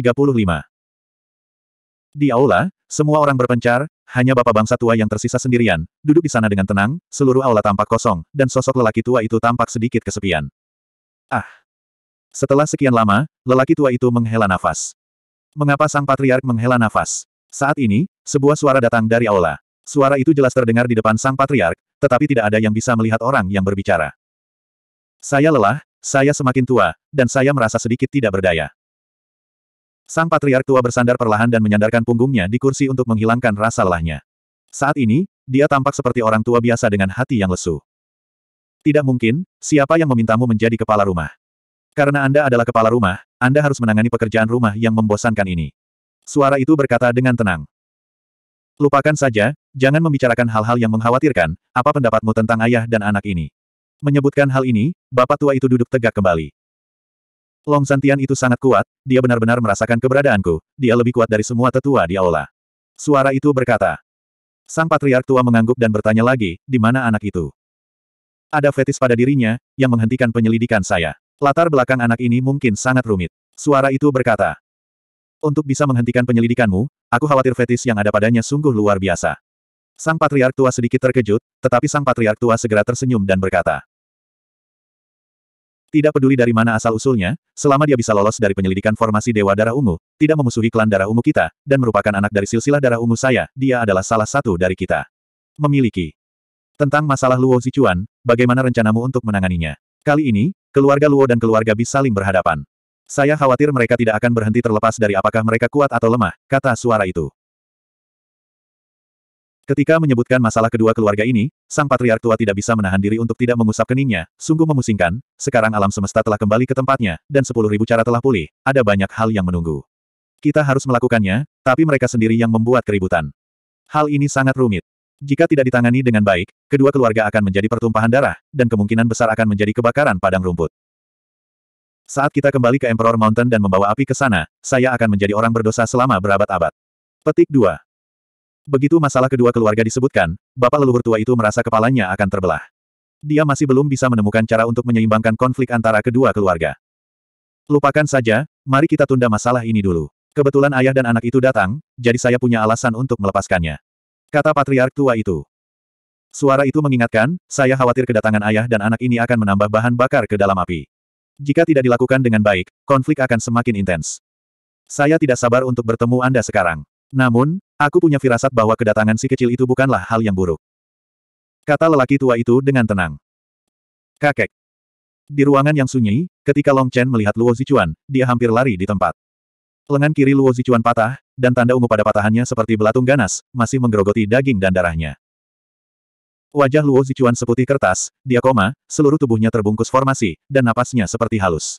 Di aula, semua orang berpencar, hanya bapak bangsa tua yang tersisa sendirian, duduk di sana dengan tenang, seluruh aula tampak kosong, dan sosok lelaki tua itu tampak sedikit kesepian. Ah! Setelah sekian lama, lelaki tua itu menghela nafas. Mengapa sang patriark menghela nafas? Saat ini, sebuah suara datang dari aula. Suara itu jelas terdengar di depan sang patriark, tetapi tidak ada yang bisa melihat orang yang berbicara. Saya lelah, saya semakin tua, dan saya merasa sedikit tidak berdaya. Sang patriark tua bersandar perlahan dan menyandarkan punggungnya di kursi untuk menghilangkan rasa lelahnya. Saat ini, dia tampak seperti orang tua biasa dengan hati yang lesu. Tidak mungkin, siapa yang memintamu menjadi kepala rumah? Karena Anda adalah kepala rumah, Anda harus menangani pekerjaan rumah yang membosankan ini. Suara itu berkata dengan tenang. Lupakan saja, jangan membicarakan hal-hal yang mengkhawatirkan, apa pendapatmu tentang ayah dan anak ini? Menyebutkan hal ini, bapak tua itu duduk tegak kembali. Long Santian itu sangat kuat, dia benar-benar merasakan keberadaanku, dia lebih kuat dari semua tetua di aula. Suara itu berkata. Sang patriark tua mengangguk dan bertanya lagi, di mana anak itu? Ada fetis pada dirinya, yang menghentikan penyelidikan saya. Latar belakang anak ini mungkin sangat rumit. Suara itu berkata. Untuk bisa menghentikan penyelidikanmu, Aku khawatir fetis yang ada padanya sungguh luar biasa. Sang Patriark Tua sedikit terkejut, tetapi Sang Patriark Tua segera tersenyum dan berkata. Tidak peduli dari mana asal-usulnya, selama dia bisa lolos dari penyelidikan formasi Dewa Darah Ungu, tidak memusuhi klan Darah Ungu kita, dan merupakan anak dari silsilah Darah Ungu saya, dia adalah salah satu dari kita. Memiliki. Tentang masalah Luo Zichuan, bagaimana rencanamu untuk menanganinya? Kali ini, keluarga Luo dan keluarga bisa saling berhadapan. Saya khawatir mereka tidak akan berhenti terlepas dari apakah mereka kuat atau lemah, kata suara itu. Ketika menyebutkan masalah kedua keluarga ini, sang patriark tua tidak bisa menahan diri untuk tidak mengusap keningnya, sungguh memusingkan, sekarang alam semesta telah kembali ke tempatnya, dan sepuluh ribu cara telah pulih, ada banyak hal yang menunggu. Kita harus melakukannya, tapi mereka sendiri yang membuat keributan. Hal ini sangat rumit. Jika tidak ditangani dengan baik, kedua keluarga akan menjadi pertumpahan darah, dan kemungkinan besar akan menjadi kebakaran padang rumput. Saat kita kembali ke Emperor Mountain dan membawa api ke sana, saya akan menjadi orang berdosa selama berabad-abad. Petik 2. Begitu masalah kedua keluarga disebutkan, bapak leluhur tua itu merasa kepalanya akan terbelah. Dia masih belum bisa menemukan cara untuk menyeimbangkan konflik antara kedua keluarga. Lupakan saja, mari kita tunda masalah ini dulu. Kebetulan ayah dan anak itu datang, jadi saya punya alasan untuk melepaskannya. Kata patriark tua itu. Suara itu mengingatkan, saya khawatir kedatangan ayah dan anak ini akan menambah bahan bakar ke dalam api. Jika tidak dilakukan dengan baik, konflik akan semakin intens. Saya tidak sabar untuk bertemu Anda sekarang. Namun, aku punya firasat bahwa kedatangan si kecil itu bukanlah hal yang buruk. Kata lelaki tua itu dengan tenang. Kakek. Di ruangan yang sunyi, ketika Long Chen melihat Luo Zichuan, dia hampir lari di tempat. Lengan kiri Luo Zichuan patah, dan tanda ungu pada patahannya seperti belatung ganas, masih menggerogoti daging dan darahnya. Wajah Luo Zichuan seputih kertas, dia koma, seluruh tubuhnya terbungkus formasi, dan napasnya seperti halus.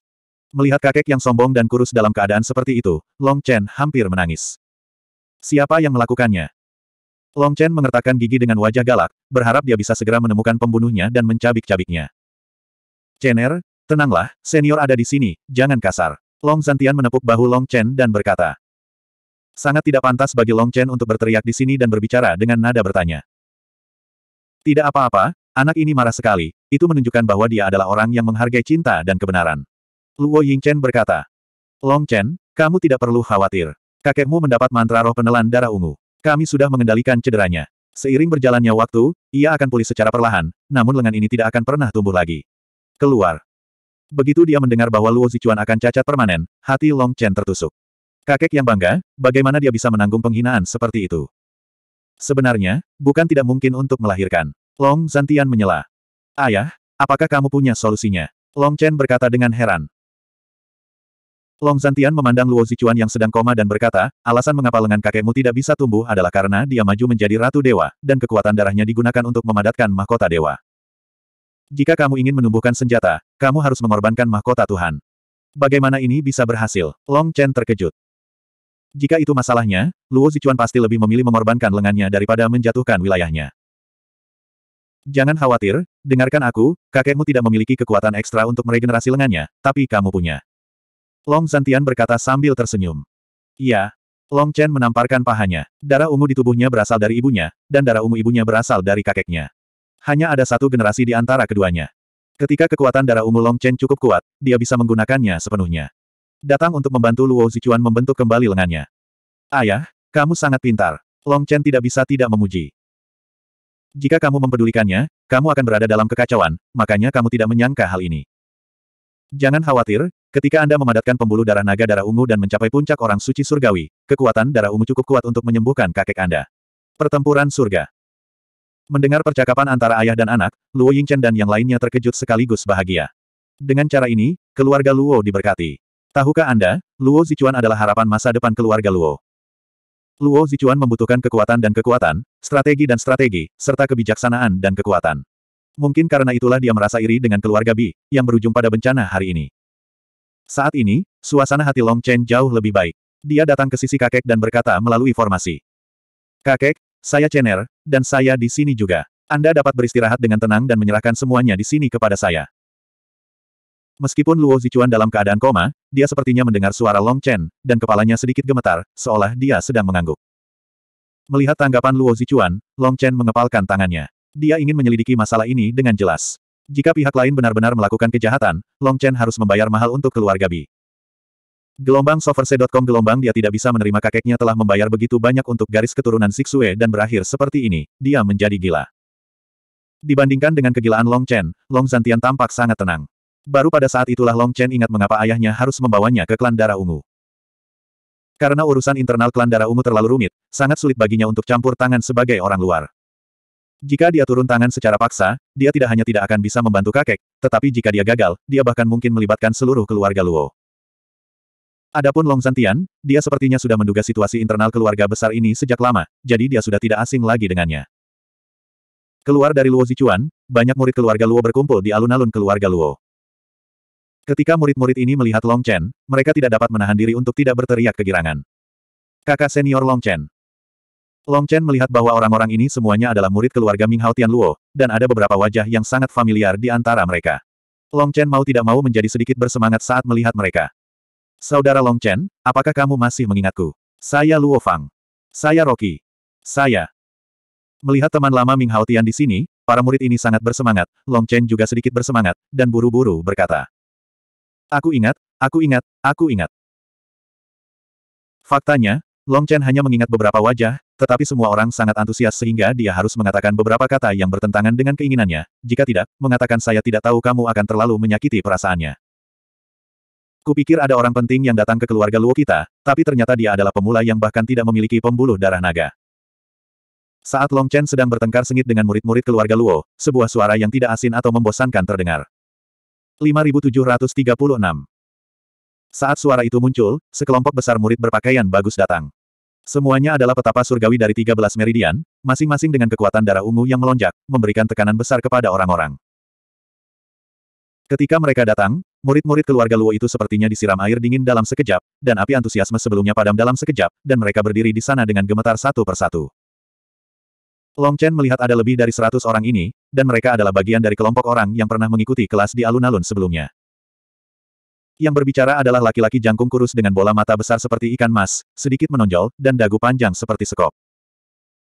Melihat kakek yang sombong dan kurus dalam keadaan seperti itu, Long Chen hampir menangis. Siapa yang melakukannya? Long Chen mengertakkan gigi dengan wajah galak, berharap dia bisa segera menemukan pembunuhnya dan mencabik-cabiknya. Chener, tenanglah, senior ada di sini, jangan kasar. Long Zantian menepuk bahu Long Chen dan berkata. Sangat tidak pantas bagi Long Chen untuk berteriak di sini dan berbicara dengan nada bertanya. Tidak apa-apa, anak ini marah sekali, itu menunjukkan bahwa dia adalah orang yang menghargai cinta dan kebenaran. Luo Yingchen berkata, Long Chen, kamu tidak perlu khawatir. Kakekmu mendapat mantra roh penelan darah ungu. Kami sudah mengendalikan cederanya. Seiring berjalannya waktu, ia akan pulih secara perlahan, namun lengan ini tidak akan pernah tumbuh lagi. Keluar. Begitu dia mendengar bahwa Luo Zichuan akan cacat permanen, hati Long Chen tertusuk. Kakek yang bangga, bagaimana dia bisa menanggung penghinaan seperti itu? Sebenarnya, bukan tidak mungkin untuk melahirkan. Long Zantian menyela. Ayah, apakah kamu punya solusinya? Long Chen berkata dengan heran. Long Zantian memandang Luo Zichuan yang sedang koma dan berkata, alasan mengapa lengan kakekmu tidak bisa tumbuh adalah karena dia maju menjadi ratu dewa, dan kekuatan darahnya digunakan untuk memadatkan mahkota dewa. Jika kamu ingin menumbuhkan senjata, kamu harus mengorbankan mahkota Tuhan. Bagaimana ini bisa berhasil? Long Chen terkejut. Jika itu masalahnya, Luo Zichuan pasti lebih memilih mengorbankan lengannya daripada menjatuhkan wilayahnya. Jangan khawatir, dengarkan aku, kakekmu tidak memiliki kekuatan ekstra untuk meregenerasi lengannya, tapi kamu punya. Long Zantian berkata sambil tersenyum. Iya. Long Chen menamparkan pahanya. Darah ungu di tubuhnya berasal dari ibunya, dan darah ungu ibunya berasal dari kakeknya. Hanya ada satu generasi di antara keduanya. Ketika kekuatan darah ungu Long Chen cukup kuat, dia bisa menggunakannya sepenuhnya datang untuk membantu Luo Zichuan membentuk kembali lengannya. Ayah, kamu sangat pintar. Long Chen tidak bisa tidak memuji. Jika kamu mempedulikannya, kamu akan berada dalam kekacauan, makanya kamu tidak menyangka hal ini. Jangan khawatir, ketika Anda memadatkan pembuluh darah naga darah ungu dan mencapai puncak orang suci surgawi, kekuatan darah ungu cukup kuat untuk menyembuhkan kakek Anda. Pertempuran surga Mendengar percakapan antara ayah dan anak, Luo Yingchen dan yang lainnya terkejut sekaligus bahagia. Dengan cara ini, keluarga Luo diberkati. Tahukah Anda, Luo Zichuan adalah harapan masa depan keluarga Luo. Luo Zichuan membutuhkan kekuatan dan kekuatan, strategi dan strategi, serta kebijaksanaan dan kekuatan. Mungkin karena itulah dia merasa iri dengan keluarga Bi, yang berujung pada bencana hari ini. Saat ini, suasana hati Long Chen jauh lebih baik. Dia datang ke sisi kakek dan berkata melalui formasi. Kakek, saya Chener, dan saya di sini juga. Anda dapat beristirahat dengan tenang dan menyerahkan semuanya di sini kepada saya. Meskipun Luo Zichuan dalam keadaan koma, dia sepertinya mendengar suara Long Chen, dan kepalanya sedikit gemetar, seolah dia sedang mengangguk. Melihat tanggapan Luo Zichuan, Long Chen mengepalkan tangannya. Dia ingin menyelidiki masalah ini dengan jelas. Jika pihak lain benar-benar melakukan kejahatan, Long Chen harus membayar mahal untuk keluarga Bi. Gelombang soverse.com Gelombang dia tidak bisa menerima kakeknya telah membayar begitu banyak untuk garis keturunan Sixue dan berakhir seperti ini, dia menjadi gila. Dibandingkan dengan kegilaan Long Chen, Long Zantian tampak sangat tenang. Baru pada saat itulah Long Chen ingat mengapa ayahnya harus membawanya ke klan darah ungu. Karena urusan internal klan darah ungu terlalu rumit, sangat sulit baginya untuk campur tangan sebagai orang luar. Jika dia turun tangan secara paksa, dia tidak hanya tidak akan bisa membantu kakek, tetapi jika dia gagal, dia bahkan mungkin melibatkan seluruh keluarga Luo. Adapun Long Zantian, dia sepertinya sudah menduga situasi internal keluarga besar ini sejak lama, jadi dia sudah tidak asing lagi dengannya. Keluar dari Luo Zichuan, banyak murid keluarga Luo berkumpul di alun-alun keluarga Luo. Ketika murid-murid ini melihat Long Chen, mereka tidak dapat menahan diri untuk tidak berteriak kegirangan. Kakak senior Long Chen. Long Chen melihat bahwa orang-orang ini semuanya adalah murid keluarga Ming Hao Luo, dan ada beberapa wajah yang sangat familiar di antara mereka. Long Chen mau tidak mau menjadi sedikit bersemangat saat melihat mereka. Saudara Long Chen, apakah kamu masih mengingatku? Saya Luo Fang. Saya Rocky. Saya. Melihat teman lama Ming Hao Tian di sini, para murid ini sangat bersemangat, Long Chen juga sedikit bersemangat, dan buru-buru berkata. Aku ingat, aku ingat, aku ingat. Faktanya, Long Chen hanya mengingat beberapa wajah, tetapi semua orang sangat antusias sehingga dia harus mengatakan beberapa kata yang bertentangan dengan keinginannya. Jika tidak, mengatakan saya tidak tahu kamu akan terlalu menyakiti perasaannya. Kupikir ada orang penting yang datang ke keluarga Luo kita, tapi ternyata dia adalah pemula yang bahkan tidak memiliki pembuluh darah naga. Saat Long Chen sedang bertengkar sengit dengan murid-murid keluarga Luo, sebuah suara yang tidak asin atau membosankan terdengar. 5736. Saat suara itu muncul, sekelompok besar murid berpakaian bagus datang. Semuanya adalah petapa surgawi dari 13 meridian, masing-masing dengan kekuatan darah ungu yang melonjak, memberikan tekanan besar kepada orang-orang. Ketika mereka datang, murid-murid keluarga Luo itu sepertinya disiram air dingin dalam sekejap, dan api antusiasme sebelumnya padam dalam sekejap, dan mereka berdiri di sana dengan gemetar satu persatu. Long Chen melihat ada lebih dari seratus orang ini, dan mereka adalah bagian dari kelompok orang yang pernah mengikuti kelas di alun-alun sebelumnya. Yang berbicara adalah laki-laki jangkung kurus dengan bola mata besar seperti ikan mas, sedikit menonjol, dan dagu panjang seperti sekop.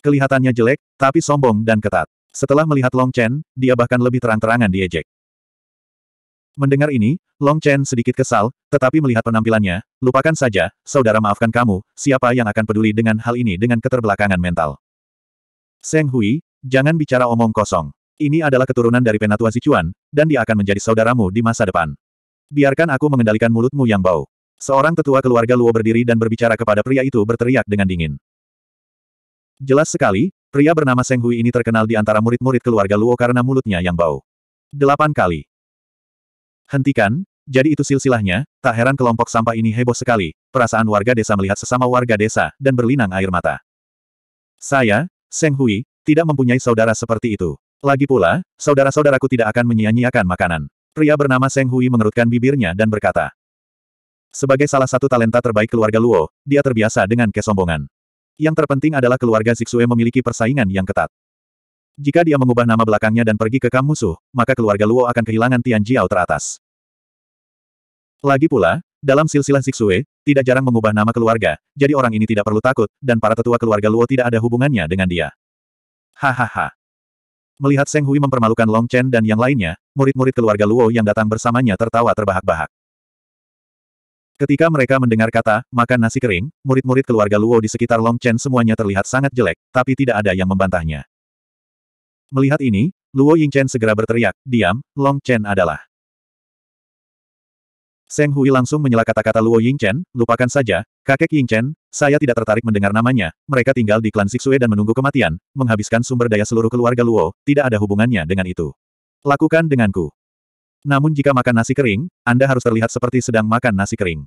Kelihatannya jelek, tapi sombong dan ketat. Setelah melihat Long Chen, dia bahkan lebih terang-terangan diejek. Mendengar ini, Long Chen sedikit kesal, tetapi melihat penampilannya, lupakan saja, saudara maafkan kamu, siapa yang akan peduli dengan hal ini dengan keterbelakangan mental. Seng Hui, jangan bicara omong kosong. Ini adalah keturunan dari penatua Sichuan, dan dia akan menjadi saudaramu di masa depan. Biarkan aku mengendalikan mulutmu yang bau. Seorang tetua keluarga Luo berdiri dan berbicara kepada pria itu berteriak dengan dingin. Jelas sekali, pria bernama Seng Hui ini terkenal di antara murid-murid keluarga Luo karena mulutnya yang bau. Delapan kali. Hentikan, jadi itu silsilahnya, tak heran kelompok sampah ini heboh sekali, perasaan warga desa melihat sesama warga desa, dan berlinang air mata. Saya, Seng Hui, tidak mempunyai saudara seperti itu. Lagi pula, saudara-saudaraku tidak akan menyia-nyiakan makanan. Pria bernama Seng Hui mengerutkan bibirnya dan berkata. Sebagai salah satu talenta terbaik keluarga Luo, dia terbiasa dengan kesombongan. Yang terpenting adalah keluarga Zixue memiliki persaingan yang ketat. Jika dia mengubah nama belakangnya dan pergi ke kamp musuh, maka keluarga Luo akan kehilangan Tian Jiao teratas. Lagi pula, dalam silsilah Sixue, tidak jarang mengubah nama keluarga, jadi orang ini tidak perlu takut, dan para tetua keluarga Luo tidak ada hubungannya dengan dia. Hahaha. Melihat Seng Hui mempermalukan Long Chen dan yang lainnya, murid-murid keluarga Luo yang datang bersamanya tertawa terbahak-bahak. Ketika mereka mendengar kata, makan nasi kering, murid-murid keluarga Luo di sekitar Long Chen semuanya terlihat sangat jelek, tapi tidak ada yang membantahnya. Melihat ini, Luo Ying Chen segera berteriak, diam, Long Chen adalah Seng Hui langsung menyela kata-kata Luo Yingchen, lupakan saja, kakek Yingchen, saya tidak tertarik mendengar namanya, mereka tinggal di klan Siksue dan menunggu kematian, menghabiskan sumber daya seluruh keluarga Luo, tidak ada hubungannya dengan itu. Lakukan denganku. Namun jika makan nasi kering, Anda harus terlihat seperti sedang makan nasi kering.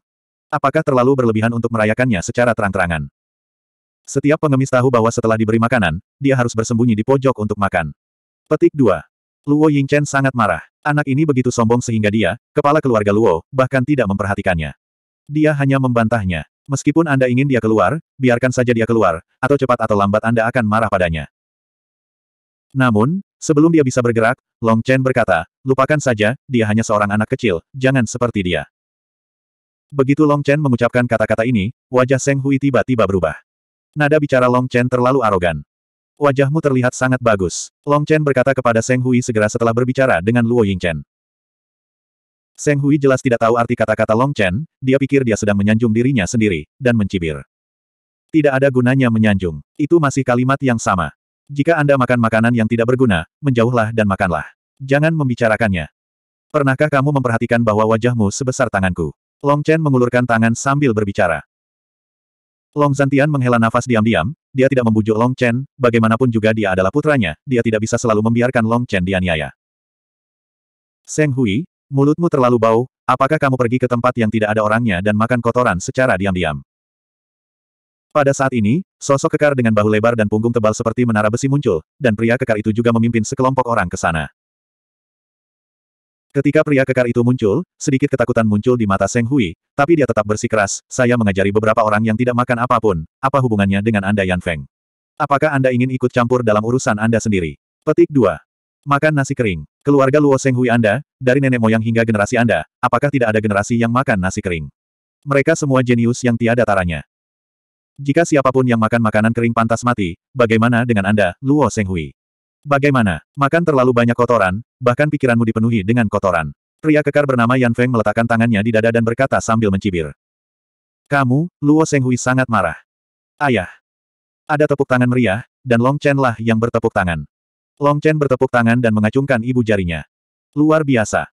Apakah terlalu berlebihan untuk merayakannya secara terang-terangan? Setiap pengemis tahu bahwa setelah diberi makanan, dia harus bersembunyi di pojok untuk makan. Petik 2. Luo Yingchen sangat marah. Anak ini begitu sombong sehingga dia, kepala keluarga Luo, bahkan tidak memperhatikannya. Dia hanya membantahnya. Meskipun Anda ingin dia keluar, biarkan saja dia keluar, atau cepat atau lambat Anda akan marah padanya. Namun, sebelum dia bisa bergerak, Long Chen berkata, lupakan saja, dia hanya seorang anak kecil, jangan seperti dia. Begitu Long Chen mengucapkan kata-kata ini, wajah Seng Hui tiba-tiba berubah. Nada bicara Long Chen terlalu arogan. Wajahmu terlihat sangat bagus. Long Chen berkata kepada Seng Hui segera setelah berbicara dengan Luo Yingchen. Seng Hui jelas tidak tahu arti kata-kata Long Chen, dia pikir dia sedang menyanjung dirinya sendiri, dan mencibir. Tidak ada gunanya menyanjung. Itu masih kalimat yang sama. Jika Anda makan makanan yang tidak berguna, menjauhlah dan makanlah. Jangan membicarakannya. Pernahkah kamu memperhatikan bahwa wajahmu sebesar tanganku? Long Chen mengulurkan tangan sambil berbicara. Long Zantian menghela nafas diam-diam, dia tidak membujuk Long Chen, bagaimanapun juga dia adalah putranya, dia tidak bisa selalu membiarkan Long Chen dianiaya. Seng Hui, mulutmu terlalu bau, apakah kamu pergi ke tempat yang tidak ada orangnya dan makan kotoran secara diam-diam? Pada saat ini, sosok kekar dengan bahu lebar dan punggung tebal seperti menara besi muncul, dan pria kekar itu juga memimpin sekelompok orang ke sana. Ketika pria kekar itu muncul, sedikit ketakutan muncul di mata Seng Hui, tapi dia tetap bersikeras, saya mengajari beberapa orang yang tidak makan apapun, apa hubungannya dengan Anda Yan Feng? Apakah Anda ingin ikut campur dalam urusan Anda sendiri? Petik 2. Makan nasi kering. Keluarga Luo Seng Hui Anda, dari nenek moyang hingga generasi Anda, apakah tidak ada generasi yang makan nasi kering? Mereka semua jenius yang tiada taranya. Jika siapapun yang makan makanan kering pantas mati, bagaimana dengan Anda, Luo Seng Hui? Bagaimana? Makan terlalu banyak kotoran, bahkan pikiranmu dipenuhi dengan kotoran. Pria kekar bernama Yan Feng meletakkan tangannya di dada dan berkata sambil mencibir. Kamu, Luo Senghui sangat marah. Ayah. Ada tepuk tangan meriah, dan Long Chen lah yang bertepuk tangan. Long Chen bertepuk tangan dan mengacungkan ibu jarinya. Luar biasa.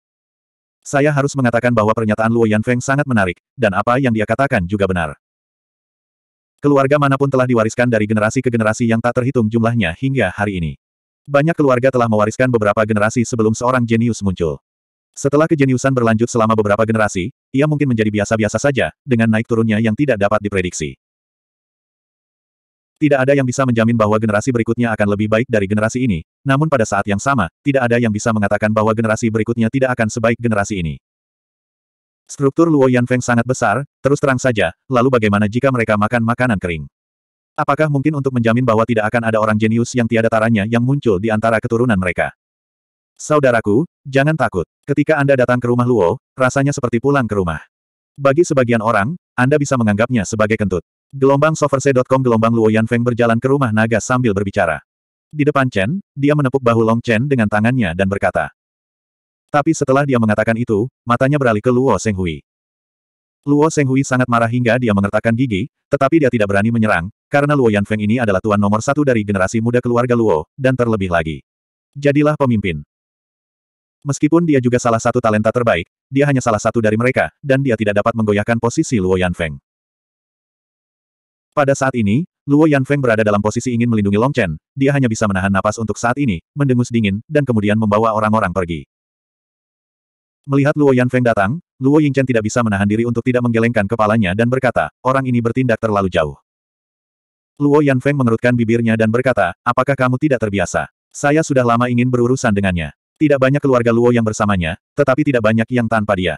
Saya harus mengatakan bahwa pernyataan Luo Yan Feng sangat menarik, dan apa yang dia katakan juga benar. Keluarga manapun telah diwariskan dari generasi ke generasi yang tak terhitung jumlahnya hingga hari ini. Banyak keluarga telah mewariskan beberapa generasi sebelum seorang jenius muncul. Setelah kejeniusan berlanjut selama beberapa generasi, ia mungkin menjadi biasa-biasa saja, dengan naik turunnya yang tidak dapat diprediksi. Tidak ada yang bisa menjamin bahwa generasi berikutnya akan lebih baik dari generasi ini, namun pada saat yang sama, tidak ada yang bisa mengatakan bahwa generasi berikutnya tidak akan sebaik generasi ini. Struktur Luo Yanfeng sangat besar, terus terang saja, lalu bagaimana jika mereka makan makanan kering? Apakah mungkin untuk menjamin bahwa tidak akan ada orang jenius yang tiada taranya yang muncul di antara keturunan mereka? Saudaraku, jangan takut. Ketika Anda datang ke rumah Luo, rasanya seperti pulang ke rumah. Bagi sebagian orang, Anda bisa menganggapnya sebagai kentut. Gelombang soverse.com Gelombang Luo Yanfeng berjalan ke rumah naga sambil berbicara. Di depan Chen, dia menepuk bahu Long Chen dengan tangannya dan berkata. Tapi setelah dia mengatakan itu, matanya beralih ke Luo Senghui. Luo Senghui sangat marah hingga dia mengertakkan gigi, tetapi dia tidak berani menyerang, karena Luo Yanfeng ini adalah tuan nomor satu dari generasi muda keluarga Luo, dan terlebih lagi. Jadilah pemimpin. Meskipun dia juga salah satu talenta terbaik, dia hanya salah satu dari mereka, dan dia tidak dapat menggoyahkan posisi Luo Yanfeng. Pada saat ini, Luo Yanfeng berada dalam posisi ingin melindungi Long Chen, dia hanya bisa menahan napas untuk saat ini, mendengus dingin, dan kemudian membawa orang-orang pergi. Melihat Luo Yanfeng datang, Luo Yingchen tidak bisa menahan diri untuk tidak menggelengkan kepalanya dan berkata, orang ini bertindak terlalu jauh. Luo Yanfeng mengerutkan bibirnya dan berkata, apakah kamu tidak terbiasa? Saya sudah lama ingin berurusan dengannya. Tidak banyak keluarga Luo yang bersamanya, tetapi tidak banyak yang tanpa dia.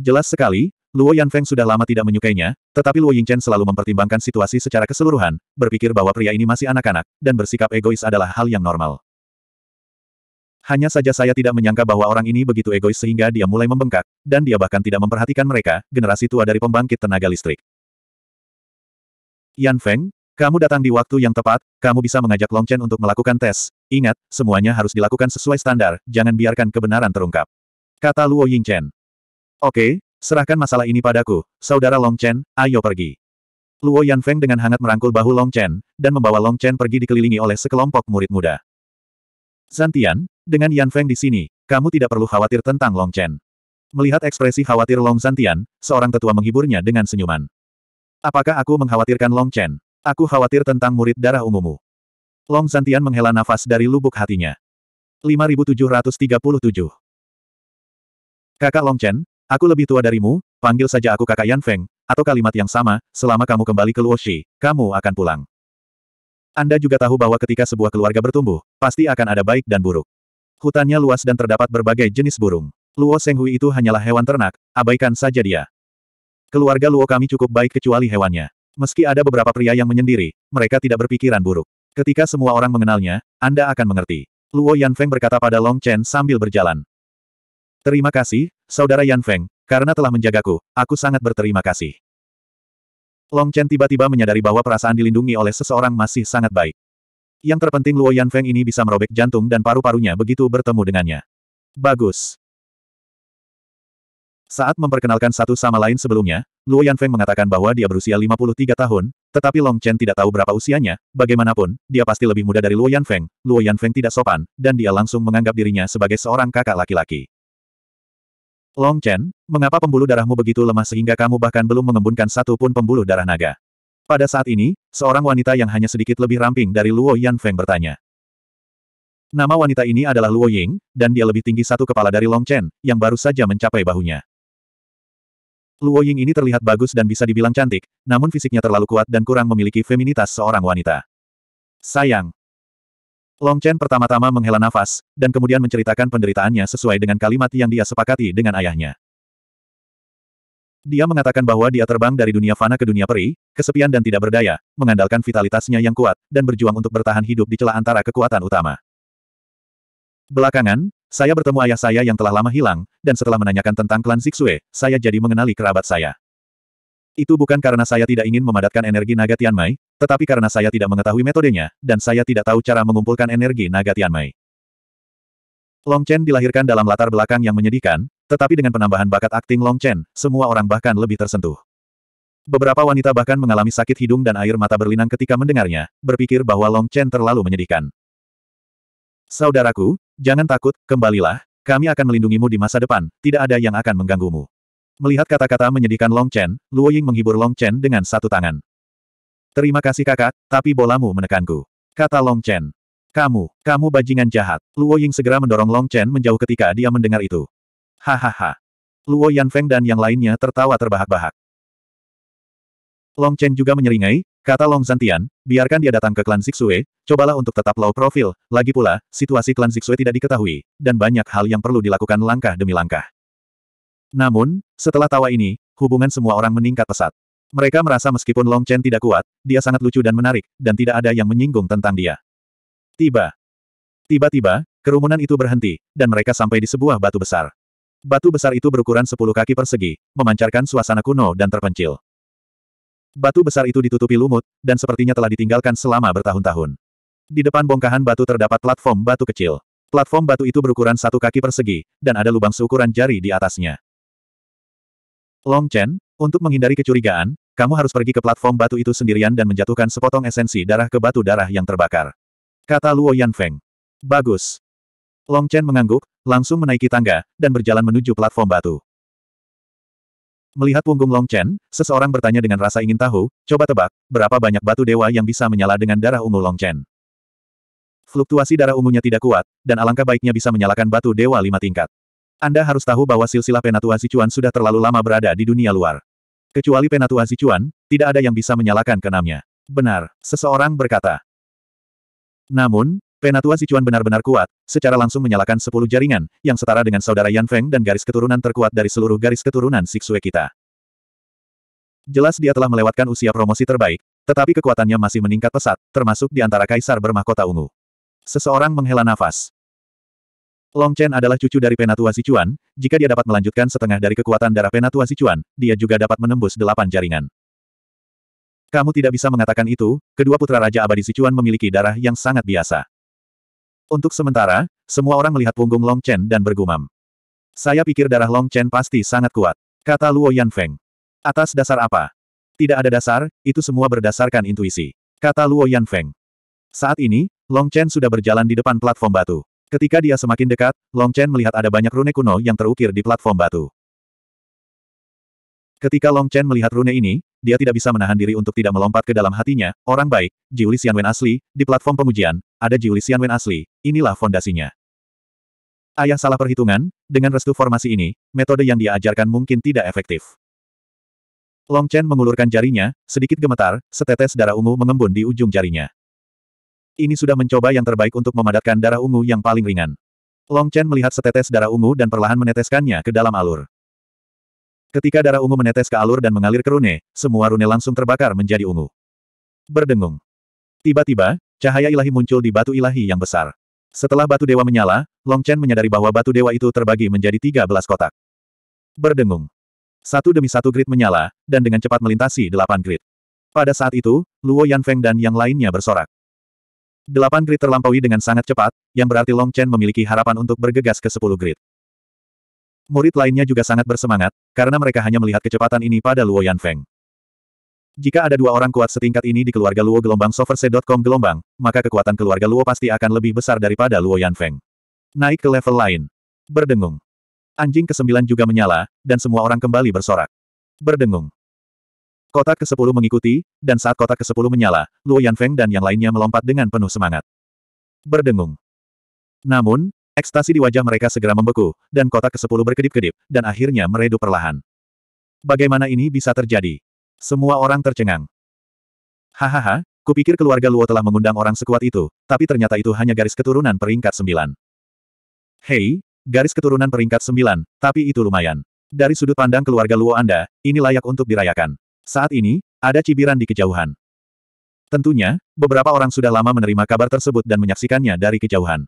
Jelas sekali, Luo Yanfeng sudah lama tidak menyukainya, tetapi Luo Yingchen selalu mempertimbangkan situasi secara keseluruhan, berpikir bahwa pria ini masih anak-anak, dan bersikap egois adalah hal yang normal. Hanya saja saya tidak menyangka bahwa orang ini begitu egois sehingga dia mulai membengkak, dan dia bahkan tidak memperhatikan mereka, generasi tua dari pembangkit tenaga listrik. Yan Feng, kamu datang di waktu yang tepat, kamu bisa mengajak Long Chen untuk melakukan tes. Ingat, semuanya harus dilakukan sesuai standar, jangan biarkan kebenaran terungkap. Kata Luo Yingchen. Oke, serahkan masalah ini padaku, saudara Long Chen, ayo pergi. Luo Yan Feng dengan hangat merangkul bahu Long Chen, dan membawa Long Chen pergi dikelilingi oleh sekelompok murid muda. Zantian, dengan Yan Feng di sini, kamu tidak perlu khawatir tentang Long Chen. Melihat ekspresi khawatir Long Zantian, seorang tetua menghiburnya dengan senyuman. Apakah aku mengkhawatirkan Long Chen? Aku khawatir tentang murid darah ungumu. Long Santian menghela nafas dari lubuk hatinya. 5737 Kakak Long Chen, aku lebih tua darimu, panggil saja aku kakak Yan Feng, atau kalimat yang sama, selama kamu kembali ke Luoshi, kamu akan pulang. Anda juga tahu bahwa ketika sebuah keluarga bertumbuh, pasti akan ada baik dan buruk. Hutannya luas dan terdapat berbagai jenis burung. Luo Senghui itu hanyalah hewan ternak, abaikan saja dia. Keluarga Luo kami cukup baik kecuali hewannya. Meski ada beberapa pria yang menyendiri, mereka tidak berpikiran buruk. Ketika semua orang mengenalnya, Anda akan mengerti. Luo Yan Feng berkata pada Long Chen sambil berjalan. Terima kasih, Saudara Yan Feng, karena telah menjagaku, aku sangat berterima kasih. Long Chen tiba-tiba menyadari bahwa perasaan dilindungi oleh seseorang masih sangat baik. Yang terpenting Luo Yan Feng ini bisa merobek jantung dan paru-parunya begitu bertemu dengannya. Bagus. Saat memperkenalkan satu sama lain sebelumnya, Luo Yanfeng mengatakan bahwa dia berusia 53 tahun, tetapi Long Chen tidak tahu berapa usianya, bagaimanapun, dia pasti lebih muda dari Luo Yanfeng, Luo Yanfeng tidak sopan, dan dia langsung menganggap dirinya sebagai seorang kakak laki-laki. Long Chen, mengapa pembuluh darahmu begitu lemah sehingga kamu bahkan belum mengembunkan satu pun pembuluh darah naga? Pada saat ini, seorang wanita yang hanya sedikit lebih ramping dari Luo Yanfeng bertanya. Nama wanita ini adalah Luo Ying, dan dia lebih tinggi satu kepala dari Long Chen, yang baru saja mencapai bahunya. Luo Ying ini terlihat bagus dan bisa dibilang cantik, namun fisiknya terlalu kuat dan kurang memiliki feminitas seorang wanita. Sayang. Long Chen pertama-tama menghela nafas, dan kemudian menceritakan penderitaannya sesuai dengan kalimat yang dia sepakati dengan ayahnya. Dia mengatakan bahwa dia terbang dari dunia fana ke dunia peri, kesepian dan tidak berdaya, mengandalkan vitalitasnya yang kuat, dan berjuang untuk bertahan hidup di celah antara kekuatan utama. Belakangan, saya bertemu ayah saya yang telah lama hilang, dan setelah menanyakan tentang klan Zixue, saya jadi mengenali kerabat saya. Itu bukan karena saya tidak ingin memadatkan energi naga Tianmai, tetapi karena saya tidak mengetahui metodenya, dan saya tidak tahu cara mengumpulkan energi naga Tianmai. Long Chen dilahirkan dalam latar belakang yang menyedihkan, tetapi dengan penambahan bakat akting Long Chen, semua orang bahkan lebih tersentuh. Beberapa wanita bahkan mengalami sakit hidung dan air mata berlinang ketika mendengarnya, berpikir bahwa Long Chen terlalu menyedihkan. Saudaraku, jangan takut, kembalilah, kami akan melindungimu di masa depan, tidak ada yang akan mengganggumu. Melihat kata-kata menyedihkan Long Chen, Luo Ying menghibur Long Chen dengan satu tangan. Terima kasih kakak, tapi bolamu menekanku. Kata Long Chen. Kamu, kamu bajingan jahat. Luo Ying segera mendorong Long Chen menjauh ketika dia mendengar itu. Hahaha. Luo Feng dan yang lainnya tertawa terbahak-bahak. Long Chen juga menyeringai, Kata Long Zantian, biarkan dia datang ke klan Zixue, cobalah untuk tetap low profil, lagi pula, situasi klan Zixue tidak diketahui, dan banyak hal yang perlu dilakukan langkah demi langkah. Namun, setelah tawa ini, hubungan semua orang meningkat pesat. Mereka merasa meskipun Long Chen tidak kuat, dia sangat lucu dan menarik, dan tidak ada yang menyinggung tentang dia. Tiba. Tiba-tiba, kerumunan itu berhenti, dan mereka sampai di sebuah batu besar. Batu besar itu berukuran 10 kaki persegi, memancarkan suasana kuno dan terpencil. Batu besar itu ditutupi lumut, dan sepertinya telah ditinggalkan selama bertahun-tahun. Di depan bongkahan batu terdapat platform batu kecil. Platform batu itu berukuran satu kaki persegi, dan ada lubang seukuran jari di atasnya. Long Chen, untuk menghindari kecurigaan, kamu harus pergi ke platform batu itu sendirian dan menjatuhkan sepotong esensi darah ke batu darah yang terbakar. Kata Luo Yanfeng. Bagus. Long Chen mengangguk, langsung menaiki tangga, dan berjalan menuju platform batu. Melihat punggung Long Chen, seseorang bertanya dengan rasa ingin tahu, coba tebak, berapa banyak batu dewa yang bisa menyala dengan darah ungu Long Chen. Fluktuasi darah ungunya tidak kuat, dan alangkah baiknya bisa menyalakan batu dewa lima tingkat. Anda harus tahu bahwa silsilah Penatua Sichuan sudah terlalu lama berada di dunia luar. Kecuali Penatua Sichuan, tidak ada yang bisa menyalakan keenamnya. Benar, seseorang berkata. Namun, Penatua Sichuan benar-benar kuat, secara langsung menyalakan sepuluh jaringan, yang setara dengan saudara Yan Feng dan garis keturunan terkuat dari seluruh garis keturunan Siksue kita. Jelas dia telah melewatkan usia promosi terbaik, tetapi kekuatannya masih meningkat pesat, termasuk di antara kaisar bermahkota ungu. Seseorang menghela nafas. Long Chen adalah cucu dari Penatua Sichuan, jika dia dapat melanjutkan setengah dari kekuatan darah Penatua Sichuan, dia juga dapat menembus delapan jaringan. Kamu tidak bisa mengatakan itu, kedua putra Raja Abadi Sichuan memiliki darah yang sangat biasa. Untuk sementara, semua orang melihat punggung Long Chen dan bergumam. Saya pikir darah Long Chen pasti sangat kuat. Kata Luo Yan Feng. Atas dasar apa? Tidak ada dasar, itu semua berdasarkan intuisi. Kata Luo Yan Feng. Saat ini, Long Chen sudah berjalan di depan platform batu. Ketika dia semakin dekat, Long Chen melihat ada banyak rune kuno yang terukir di platform batu. Ketika Long Chen melihat rune ini, dia tidak bisa menahan diri untuk tidak melompat ke dalam hatinya, orang baik, Jiuli Xianwen asli, di platform pemujian, ada Jiuli Xianwen asli, inilah fondasinya. Ayah salah perhitungan, dengan restu formasi ini, metode yang dia ajarkan mungkin tidak efektif. Long Chen mengulurkan jarinya, sedikit gemetar, setetes darah ungu mengembun di ujung jarinya. Ini sudah mencoba yang terbaik untuk memadatkan darah ungu yang paling ringan. Long Chen melihat setetes darah ungu dan perlahan meneteskannya ke dalam alur. Ketika darah ungu menetes ke alur dan mengalir ke rune, semua rune langsung terbakar menjadi ungu. Berdengung. Tiba-tiba, cahaya ilahi muncul di batu ilahi yang besar. Setelah batu dewa menyala, Long Chen menyadari bahwa batu dewa itu terbagi menjadi 13 kotak. Berdengung. Satu demi satu grid menyala, dan dengan cepat melintasi delapan grid. Pada saat itu, Luo Yanfeng dan yang lainnya bersorak. Delapan grid terlampaui dengan sangat cepat, yang berarti Long Chen memiliki harapan untuk bergegas ke sepuluh grid. Murid lainnya juga sangat bersemangat, karena mereka hanya melihat kecepatan ini pada Luo Yanfeng. Jika ada dua orang kuat setingkat ini di keluarga Luo gelombang soverse.com gelombang, maka kekuatan keluarga Luo pasti akan lebih besar daripada Luo Yanfeng. Naik ke level lain. Berdengung. Anjing ke-9 juga menyala, dan semua orang kembali bersorak. Berdengung. Kotak ke-10 mengikuti, dan saat kotak ke-10 menyala, Luo Yanfeng dan yang lainnya melompat dengan penuh semangat. Berdengung. Namun, Ekstasi di wajah mereka segera membeku, dan kotak ke-10 berkedip-kedip, dan akhirnya meredup perlahan. Bagaimana ini bisa terjadi? Semua orang tercengang. Hahaha, kupikir keluarga Luo telah mengundang orang sekuat itu, tapi ternyata itu hanya garis keturunan peringkat sembilan. Hei, garis keturunan peringkat sembilan, tapi itu lumayan. Dari sudut pandang keluarga Luo Anda, ini layak untuk dirayakan. Saat ini, ada cibiran di kejauhan. Tentunya, beberapa orang sudah lama menerima kabar tersebut dan menyaksikannya dari kejauhan.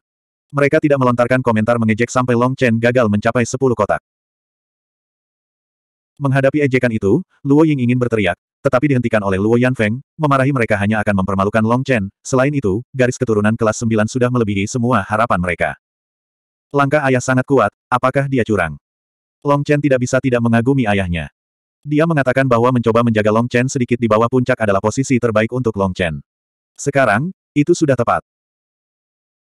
Mereka tidak melontarkan komentar mengejek sampai Long Chen gagal mencapai sepuluh kotak. Menghadapi ejekan itu, Luo Ying ingin berteriak, tetapi dihentikan oleh Luo Yanfeng, memarahi mereka hanya akan mempermalukan Long Chen. Selain itu, garis keturunan kelas sembilan sudah melebihi semua harapan mereka. Langkah ayah sangat kuat, apakah dia curang? Long Chen tidak bisa tidak mengagumi ayahnya. Dia mengatakan bahwa mencoba menjaga Long Chen sedikit di bawah puncak adalah posisi terbaik untuk Long Chen. Sekarang, itu sudah tepat.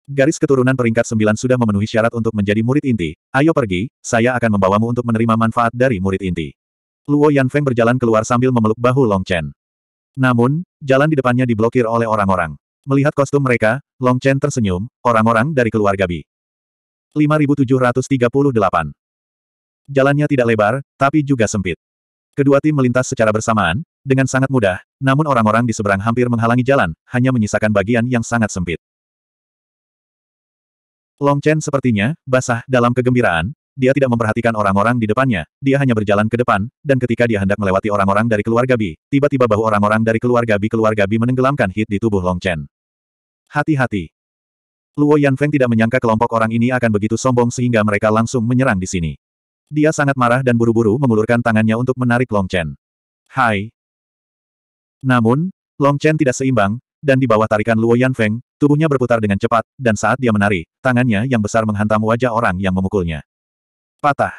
Garis keturunan peringkat sembilan sudah memenuhi syarat untuk menjadi murid inti. Ayo pergi, saya akan membawamu untuk menerima manfaat dari murid inti. Luo Yanfeng berjalan keluar sambil memeluk bahu Long Chen. Namun, jalan di depannya diblokir oleh orang-orang. Melihat kostum mereka, Long Chen tersenyum, orang-orang dari keluarga Bi. 5738. Jalannya tidak lebar, tapi juga sempit. Kedua tim melintas secara bersamaan, dengan sangat mudah, namun orang-orang di seberang hampir menghalangi jalan, hanya menyisakan bagian yang sangat sempit. Long Chen sepertinya, basah, dalam kegembiraan, dia tidak memperhatikan orang-orang di depannya, dia hanya berjalan ke depan, dan ketika dia hendak melewati orang-orang dari keluarga Bi, tiba-tiba bahu orang-orang dari keluarga Bi keluarga Bi menenggelamkan hit di tubuh Long Chen. Hati-hati. Luo Yan Feng tidak menyangka kelompok orang ini akan begitu sombong sehingga mereka langsung menyerang di sini. Dia sangat marah dan buru-buru mengulurkan tangannya untuk menarik Long Chen. Hai. Namun, Long Chen tidak seimbang, dan di bawah tarikan Luo Yan Feng, tubuhnya berputar dengan cepat, dan saat dia menari, tangannya yang besar menghantam wajah orang yang memukulnya. Patah.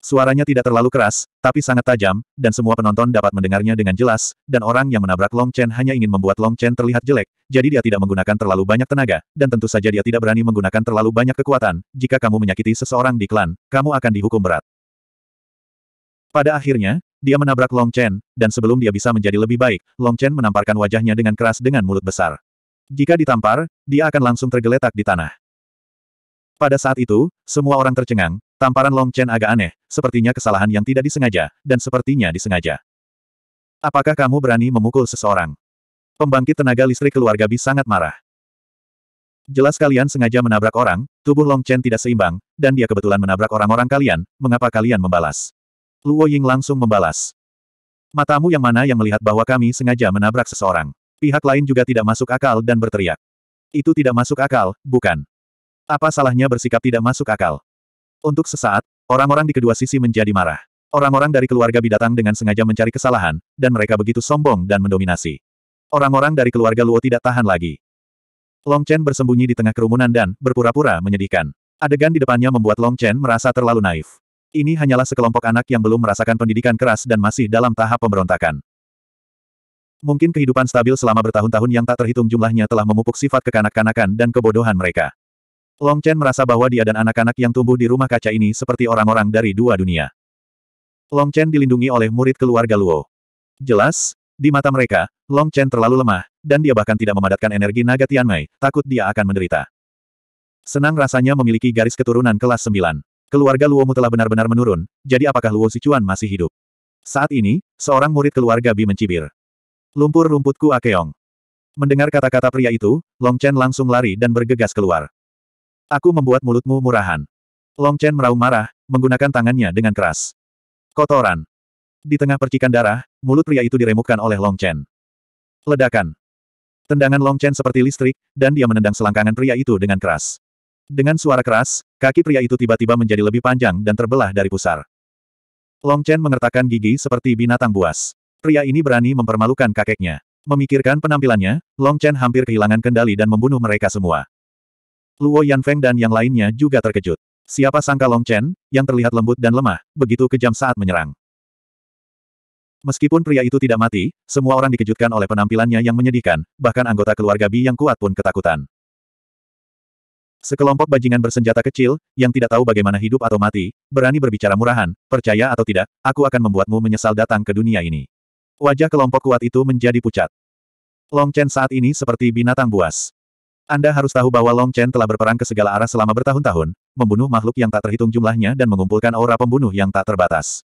Suaranya tidak terlalu keras, tapi sangat tajam, dan semua penonton dapat mendengarnya dengan jelas, dan orang yang menabrak Long Chen hanya ingin membuat Long Chen terlihat jelek, jadi dia tidak menggunakan terlalu banyak tenaga, dan tentu saja dia tidak berani menggunakan terlalu banyak kekuatan, jika kamu menyakiti seseorang di klan, kamu akan dihukum berat. Pada akhirnya, dia menabrak Long Chen, dan sebelum dia bisa menjadi lebih baik, Long Chen menamparkan wajahnya dengan keras dengan mulut besar. Jika ditampar, dia akan langsung tergeletak di tanah. Pada saat itu, semua orang tercengang, tamparan Long Chen agak aneh, sepertinya kesalahan yang tidak disengaja, dan sepertinya disengaja. Apakah kamu berani memukul seseorang? Pembangkit tenaga listrik keluarga Bi sangat marah. Jelas kalian sengaja menabrak orang, tubuh Long Chen tidak seimbang, dan dia kebetulan menabrak orang-orang kalian, mengapa kalian membalas? Luo Ying langsung membalas. Matamu yang mana yang melihat bahwa kami sengaja menabrak seseorang. Pihak lain juga tidak masuk akal dan berteriak. Itu tidak masuk akal, bukan? Apa salahnya bersikap tidak masuk akal? Untuk sesaat, orang-orang di kedua sisi menjadi marah. Orang-orang dari keluarga binatang dengan sengaja mencari kesalahan, dan mereka begitu sombong dan mendominasi. Orang-orang dari keluarga Luo tidak tahan lagi. Long Chen bersembunyi di tengah kerumunan dan berpura-pura menyedihkan. Adegan di depannya membuat Long Chen merasa terlalu naif. Ini hanyalah sekelompok anak yang belum merasakan pendidikan keras dan masih dalam tahap pemberontakan. Mungkin kehidupan stabil selama bertahun-tahun yang tak terhitung jumlahnya telah memupuk sifat kekanak-kanakan dan kebodohan mereka. Long Chen merasa bahwa dia dan anak-anak yang tumbuh di rumah kaca ini seperti orang-orang dari dua dunia. Long Chen dilindungi oleh murid keluarga Luo. Jelas, di mata mereka, Long Chen terlalu lemah, dan dia bahkan tidak memadatkan energi naga Mei takut dia akan menderita. Senang rasanya memiliki garis keturunan kelas 9. Keluarga Luomu telah benar-benar menurun, jadi apakah Luo Sichuan masih hidup? Saat ini, seorang murid keluarga Bi mencibir. Lumpur rumputku Akeong. Mendengar kata-kata pria itu, Long Chen langsung lari dan bergegas keluar. Aku membuat mulutmu murahan. Long Chen meraung marah, menggunakan tangannya dengan keras. Kotoran. Di tengah percikan darah, mulut pria itu diremukkan oleh Long Chen. Ledakan. Tendangan Long Chen seperti listrik, dan dia menendang selangkangan pria itu dengan keras. Dengan suara keras, Kaki pria itu tiba-tiba menjadi lebih panjang dan terbelah dari pusar. Long Chen mengertakkan gigi seperti binatang buas. Pria ini berani mempermalukan kakeknya. Memikirkan penampilannya, Long Chen hampir kehilangan kendali dan membunuh mereka semua. Luo Yanfeng dan yang lainnya juga terkejut. Siapa sangka Long Chen, yang terlihat lembut dan lemah, begitu kejam saat menyerang. Meskipun pria itu tidak mati, semua orang dikejutkan oleh penampilannya yang menyedihkan, bahkan anggota keluarga Bi yang kuat pun ketakutan. Sekelompok bajingan bersenjata kecil, yang tidak tahu bagaimana hidup atau mati, berani berbicara murahan, percaya atau tidak, aku akan membuatmu menyesal datang ke dunia ini. Wajah kelompok kuat itu menjadi pucat. Long Chen saat ini seperti binatang buas. Anda harus tahu bahwa Long Chen telah berperang ke segala arah selama bertahun-tahun, membunuh makhluk yang tak terhitung jumlahnya dan mengumpulkan aura pembunuh yang tak terbatas.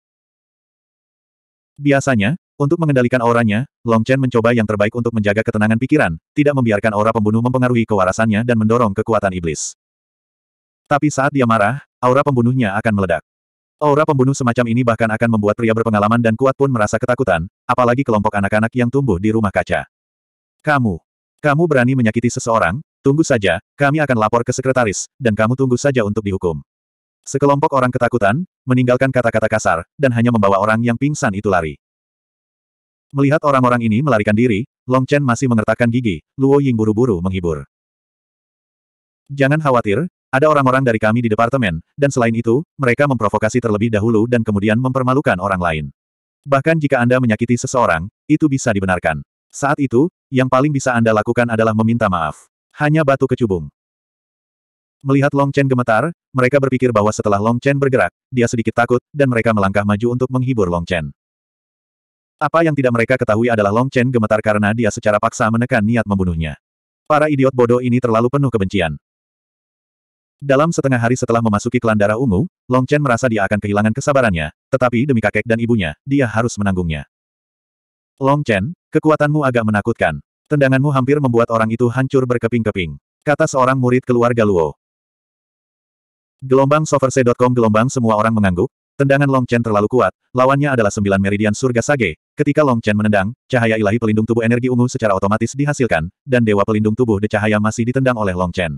Biasanya, untuk mengendalikan auranya, Long Chen mencoba yang terbaik untuk menjaga ketenangan pikiran, tidak membiarkan aura pembunuh mempengaruhi kewarasannya dan mendorong kekuatan iblis. Tapi saat dia marah, aura pembunuhnya akan meledak. Aura pembunuh semacam ini bahkan akan membuat pria berpengalaman dan kuat pun merasa ketakutan, apalagi kelompok anak-anak yang tumbuh di rumah kaca. Kamu. Kamu berani menyakiti seseorang, tunggu saja, kami akan lapor ke sekretaris, dan kamu tunggu saja untuk dihukum. Sekelompok orang ketakutan, meninggalkan kata-kata kasar, dan hanya membawa orang yang pingsan itu lari. Melihat orang-orang ini melarikan diri, Long Chen masih mengertakkan gigi, Luo Ying buru-buru menghibur. Jangan khawatir, ada orang-orang dari kami di departemen, dan selain itu, mereka memprovokasi terlebih dahulu dan kemudian mempermalukan orang lain. Bahkan jika Anda menyakiti seseorang, itu bisa dibenarkan. Saat itu, yang paling bisa Anda lakukan adalah meminta maaf. Hanya batu kecubung. Melihat Long Chen gemetar, mereka berpikir bahwa setelah Long Chen bergerak, dia sedikit takut, dan mereka melangkah maju untuk menghibur Long Chen. Apa yang tidak mereka ketahui adalah Long Chen gemetar karena dia secara paksa menekan niat membunuhnya. Para idiot bodoh ini terlalu penuh kebencian. Dalam setengah hari setelah memasuki klan darah ungu, Long Chen merasa dia akan kehilangan kesabarannya, tetapi demi kakek dan ibunya, dia harus menanggungnya. Long Chen, kekuatanmu agak menakutkan. Tendanganmu hampir membuat orang itu hancur berkeping-keping. Kata seorang murid keluarga Luo. Gelombang soverse.com Gelombang semua orang mengangguk, Tendangan Long Chen terlalu kuat, lawannya adalah sembilan meridian surga sage. Ketika Long Chen menendang, cahaya ilahi pelindung tubuh energi ungu secara otomatis dihasilkan, dan dewa pelindung tubuh de cahaya masih ditendang oleh Long Chen.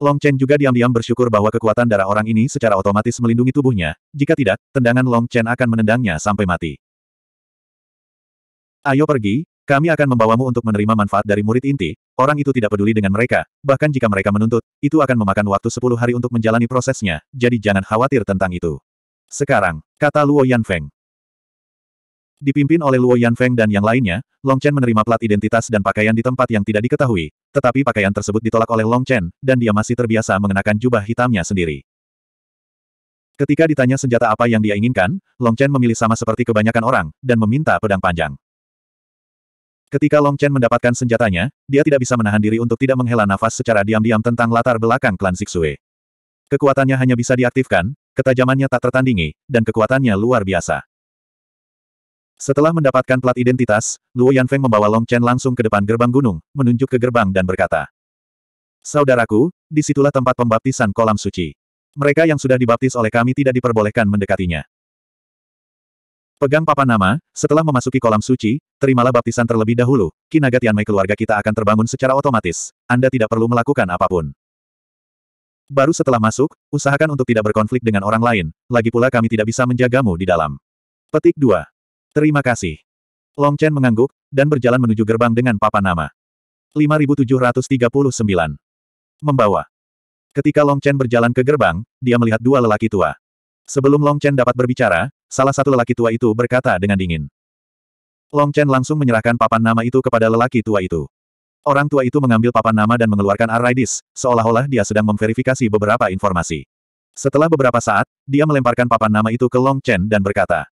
Long Chen juga diam-diam bersyukur bahwa kekuatan darah orang ini secara otomatis melindungi tubuhnya, jika tidak, tendangan Long Chen akan menendangnya sampai mati. Ayo pergi, kami akan membawamu untuk menerima manfaat dari murid inti, orang itu tidak peduli dengan mereka, bahkan jika mereka menuntut, itu akan memakan waktu 10 hari untuk menjalani prosesnya, jadi jangan khawatir tentang itu. Sekarang, kata Luo Yanfeng. Dipimpin oleh Luo Yanfeng dan yang lainnya, Long Chen menerima plat identitas dan pakaian di tempat yang tidak diketahui, tetapi pakaian tersebut ditolak oleh Long Chen, dan dia masih terbiasa mengenakan jubah hitamnya sendiri. Ketika ditanya senjata apa yang dia inginkan, Long Chen memilih sama seperti kebanyakan orang, dan meminta pedang panjang. Ketika Long Chen mendapatkan senjatanya, dia tidak bisa menahan diri untuk tidak menghela nafas secara diam-diam tentang latar belakang klan Zixue. Kekuatannya hanya bisa diaktifkan, ketajamannya tak tertandingi, dan kekuatannya luar biasa. Setelah mendapatkan plat identitas, Luo Yanfeng membawa Long Chen langsung ke depan gerbang gunung, menunjuk ke gerbang dan berkata, Saudaraku, disitulah tempat pembaptisan kolam suci. Mereka yang sudah dibaptis oleh kami tidak diperbolehkan mendekatinya. Pegang papan nama, setelah memasuki kolam suci, terimalah baptisan terlebih dahulu, Kinaga Tianmei keluarga kita akan terbangun secara otomatis. Anda tidak perlu melakukan apapun. Baru setelah masuk, usahakan untuk tidak berkonflik dengan orang lain, lagi pula kami tidak bisa menjagamu di dalam. Petik 2. Terima kasih. Long Chen mengangguk, dan berjalan menuju gerbang dengan papan nama. 5739. Membawa. Ketika Long Chen berjalan ke gerbang, dia melihat dua lelaki tua. Sebelum Long Chen dapat berbicara, Salah satu lelaki tua itu berkata dengan dingin. Long Chen langsung menyerahkan papan nama itu kepada lelaki tua itu. Orang tua itu mengambil papan nama dan mengeluarkan Arridis, seolah-olah dia sedang memverifikasi beberapa informasi. Setelah beberapa saat, dia melemparkan papan nama itu ke Long Chen dan berkata,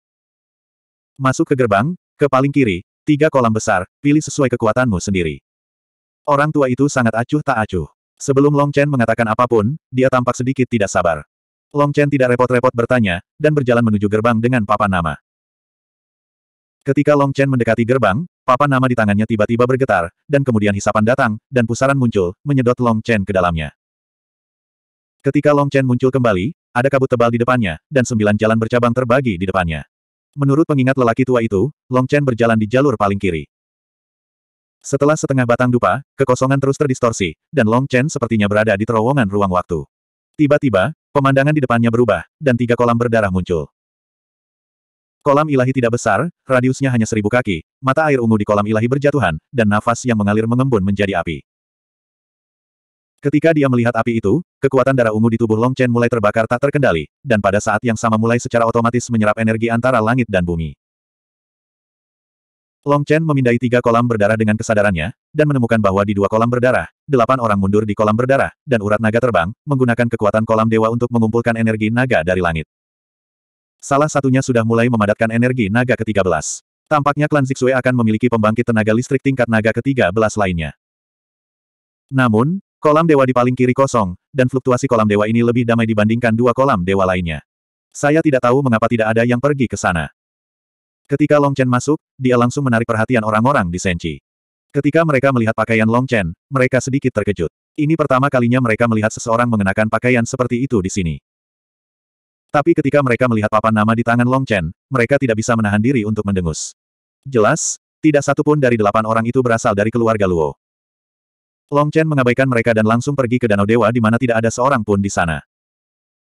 Masuk ke gerbang, ke paling kiri, tiga kolam besar, pilih sesuai kekuatanmu sendiri. Orang tua itu sangat acuh tak acuh. Sebelum Long Chen mengatakan apapun, dia tampak sedikit tidak sabar. Long Chen tidak repot-repot bertanya, dan berjalan menuju gerbang dengan papan nama. Ketika Long Chen mendekati gerbang, papan nama di tangannya tiba-tiba bergetar, dan kemudian hisapan datang, dan pusaran muncul, menyedot Long Chen ke dalamnya. Ketika Long Chen muncul kembali, ada kabut tebal di depannya, dan sembilan jalan bercabang terbagi di depannya. Menurut pengingat lelaki tua itu, Long Chen berjalan di jalur paling kiri. Setelah setengah batang dupa, kekosongan terus terdistorsi, dan Long Chen sepertinya berada di terowongan ruang waktu. Tiba-tiba, Pemandangan di depannya berubah, dan tiga kolam berdarah muncul. Kolam ilahi tidak besar, radiusnya hanya seribu kaki, mata air ungu di kolam ilahi berjatuhan, dan nafas yang mengalir mengembun menjadi api. Ketika dia melihat api itu, kekuatan darah ungu di tubuh Long Chen mulai terbakar tak terkendali, dan pada saat yang sama mulai secara otomatis menyerap energi antara langit dan bumi. Long Chen memindai tiga kolam berdarah dengan kesadarannya, dan menemukan bahwa di dua kolam berdarah, delapan orang mundur di kolam berdarah, dan urat naga terbang, menggunakan kekuatan kolam dewa untuk mengumpulkan energi naga dari langit. Salah satunya sudah mulai memadatkan energi naga ke-13. Tampaknya klan Zixue akan memiliki pembangkit tenaga listrik tingkat naga ke-13 lainnya. Namun, kolam dewa di paling kiri kosong, dan fluktuasi kolam dewa ini lebih damai dibandingkan dua kolam dewa lainnya. Saya tidak tahu mengapa tidak ada yang pergi ke sana. Ketika Long Chen masuk, dia langsung menarik perhatian orang-orang di Senchi. Ketika mereka melihat pakaian Long Chen, mereka sedikit terkejut. Ini pertama kalinya mereka melihat seseorang mengenakan pakaian seperti itu di sini. Tapi ketika mereka melihat papan nama di tangan Long Chen, mereka tidak bisa menahan diri untuk mendengus. Jelas, tidak satu pun dari delapan orang itu berasal dari keluarga Luo. Long Chen mengabaikan mereka dan langsung pergi ke Danau Dewa di mana tidak ada seorang pun di sana.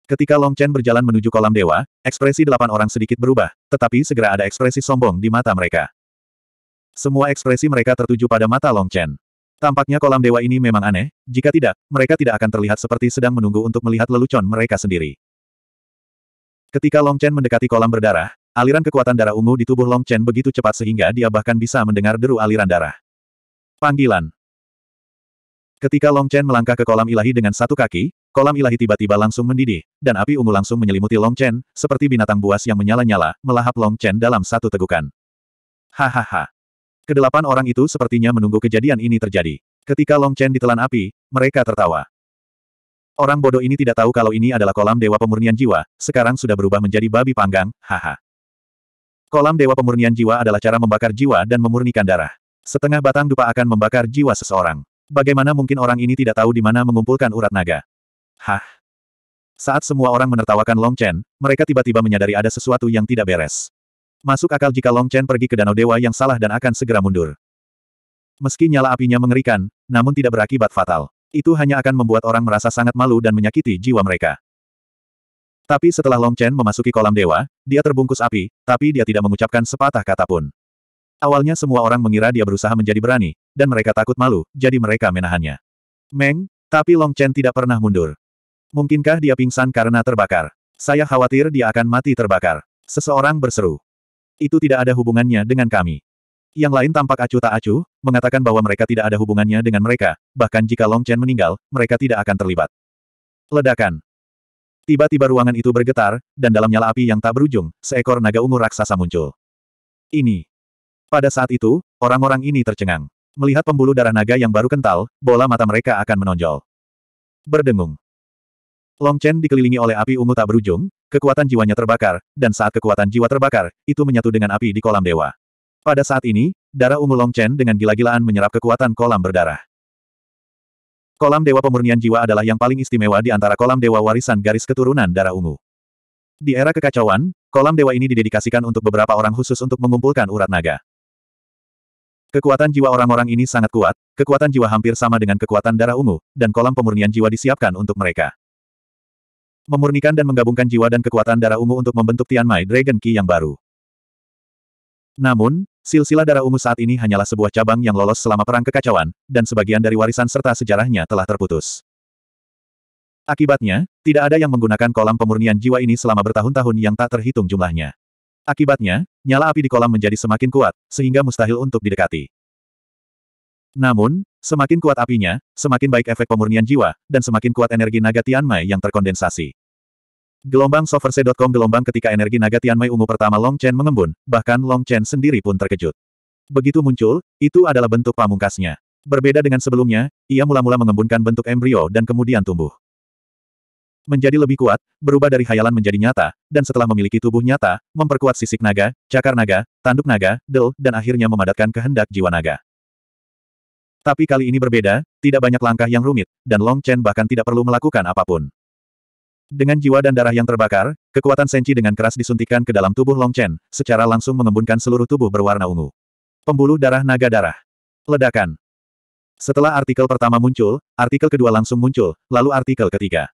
Ketika Long Chen berjalan menuju kolam dewa, ekspresi delapan orang sedikit berubah, tetapi segera ada ekspresi sombong di mata mereka. Semua ekspresi mereka tertuju pada mata Long Chen. Tampaknya kolam dewa ini memang aneh, jika tidak, mereka tidak akan terlihat seperti sedang menunggu untuk melihat lelucon mereka sendiri. Ketika Long Chen mendekati kolam berdarah, aliran kekuatan darah ungu di tubuh Long Chen begitu cepat sehingga dia bahkan bisa mendengar deru aliran darah. Panggilan Ketika Long Chen melangkah ke kolam ilahi dengan satu kaki, kolam ilahi tiba-tiba langsung mendidih, dan api ungu langsung menyelimuti Long Chen, seperti binatang buas yang menyala-nyala, melahap Long Chen dalam satu tegukan. Hahaha. Kedelapan orang itu sepertinya menunggu kejadian ini terjadi. Ketika Long Chen ditelan api, mereka tertawa. Orang bodoh ini tidak tahu kalau ini adalah kolam dewa pemurnian jiwa, sekarang sudah berubah menjadi babi panggang, haha. Kolam dewa pemurnian jiwa adalah cara membakar jiwa dan memurnikan darah. Setengah batang dupa akan membakar jiwa seseorang. Bagaimana mungkin orang ini tidak tahu di mana mengumpulkan urat naga? Hah? Saat semua orang menertawakan Long Chen, mereka tiba-tiba menyadari ada sesuatu yang tidak beres. Masuk akal jika Long Chen pergi ke Danau Dewa yang salah dan akan segera mundur. Meski nyala apinya mengerikan, namun tidak berakibat fatal. Itu hanya akan membuat orang merasa sangat malu dan menyakiti jiwa mereka. Tapi setelah Long Chen memasuki kolam dewa, dia terbungkus api, tapi dia tidak mengucapkan sepatah kata pun. Awalnya semua orang mengira dia berusaha menjadi berani, dan mereka takut malu, jadi mereka menahannya. Meng, tapi Long Chen tidak pernah mundur. Mungkinkah dia pingsan karena terbakar? Saya khawatir dia akan mati terbakar. Seseorang berseru. Itu tidak ada hubungannya dengan kami. Yang lain tampak acuh tak acuh, mengatakan bahwa mereka tidak ada hubungannya dengan mereka, bahkan jika Long Chen meninggal, mereka tidak akan terlibat. Ledakan. Tiba-tiba ruangan itu bergetar, dan dalam nyala api yang tak berujung, seekor naga ungu raksasa muncul. Ini. Pada saat itu, orang-orang ini tercengang. Melihat pembuluh darah naga yang baru kental, bola mata mereka akan menonjol. Berdengung. Long Chen dikelilingi oleh api ungu tak berujung, Kekuatan jiwanya terbakar, dan saat kekuatan jiwa terbakar, itu menyatu dengan api di kolam dewa. Pada saat ini, darah ungu Long Chen dengan gila-gilaan menyerap kekuatan kolam berdarah. Kolam Dewa Pemurnian Jiwa adalah yang paling istimewa di antara kolam dewa warisan garis keturunan darah ungu. Di era kekacauan, kolam dewa ini didedikasikan untuk beberapa orang khusus untuk mengumpulkan urat naga. Kekuatan jiwa orang-orang ini sangat kuat, kekuatan jiwa hampir sama dengan kekuatan darah ungu, dan kolam pemurnian jiwa disiapkan untuk mereka memurnikan dan menggabungkan jiwa dan kekuatan darah ungu untuk membentuk Tianmai Dragon Ki yang baru. Namun, silsilah darah ungu saat ini hanyalah sebuah cabang yang lolos selama perang kekacauan, dan sebagian dari warisan serta sejarahnya telah terputus. Akibatnya, tidak ada yang menggunakan kolam pemurnian jiwa ini selama bertahun-tahun yang tak terhitung jumlahnya. Akibatnya, nyala api di kolam menjadi semakin kuat, sehingga mustahil untuk didekati. Namun, semakin kuat apinya, semakin baik efek pemurnian jiwa, dan semakin kuat energi naga Tianmai yang terkondensasi. Gelombang soverse.com gelombang ketika energi naga Tianmei ungu pertama Long Chen mengembun, bahkan Long Chen sendiri pun terkejut. Begitu muncul, itu adalah bentuk pamungkasnya. Berbeda dengan sebelumnya, ia mula-mula mengembunkan bentuk embrio dan kemudian tumbuh. Menjadi lebih kuat, berubah dari hayalan menjadi nyata, dan setelah memiliki tubuh nyata, memperkuat sisik naga, cakar naga, tanduk naga, del, dan akhirnya memadatkan kehendak jiwa naga. Tapi kali ini berbeda, tidak banyak langkah yang rumit, dan Long Chen bahkan tidak perlu melakukan apapun. Dengan jiwa dan darah yang terbakar, kekuatan Senchi dengan keras disuntikan ke dalam tubuh Long Chen, secara langsung mengembunkan seluruh tubuh berwarna ungu. Pembuluh darah naga darah. Ledakan. Setelah artikel pertama muncul, artikel kedua langsung muncul, lalu artikel ketiga.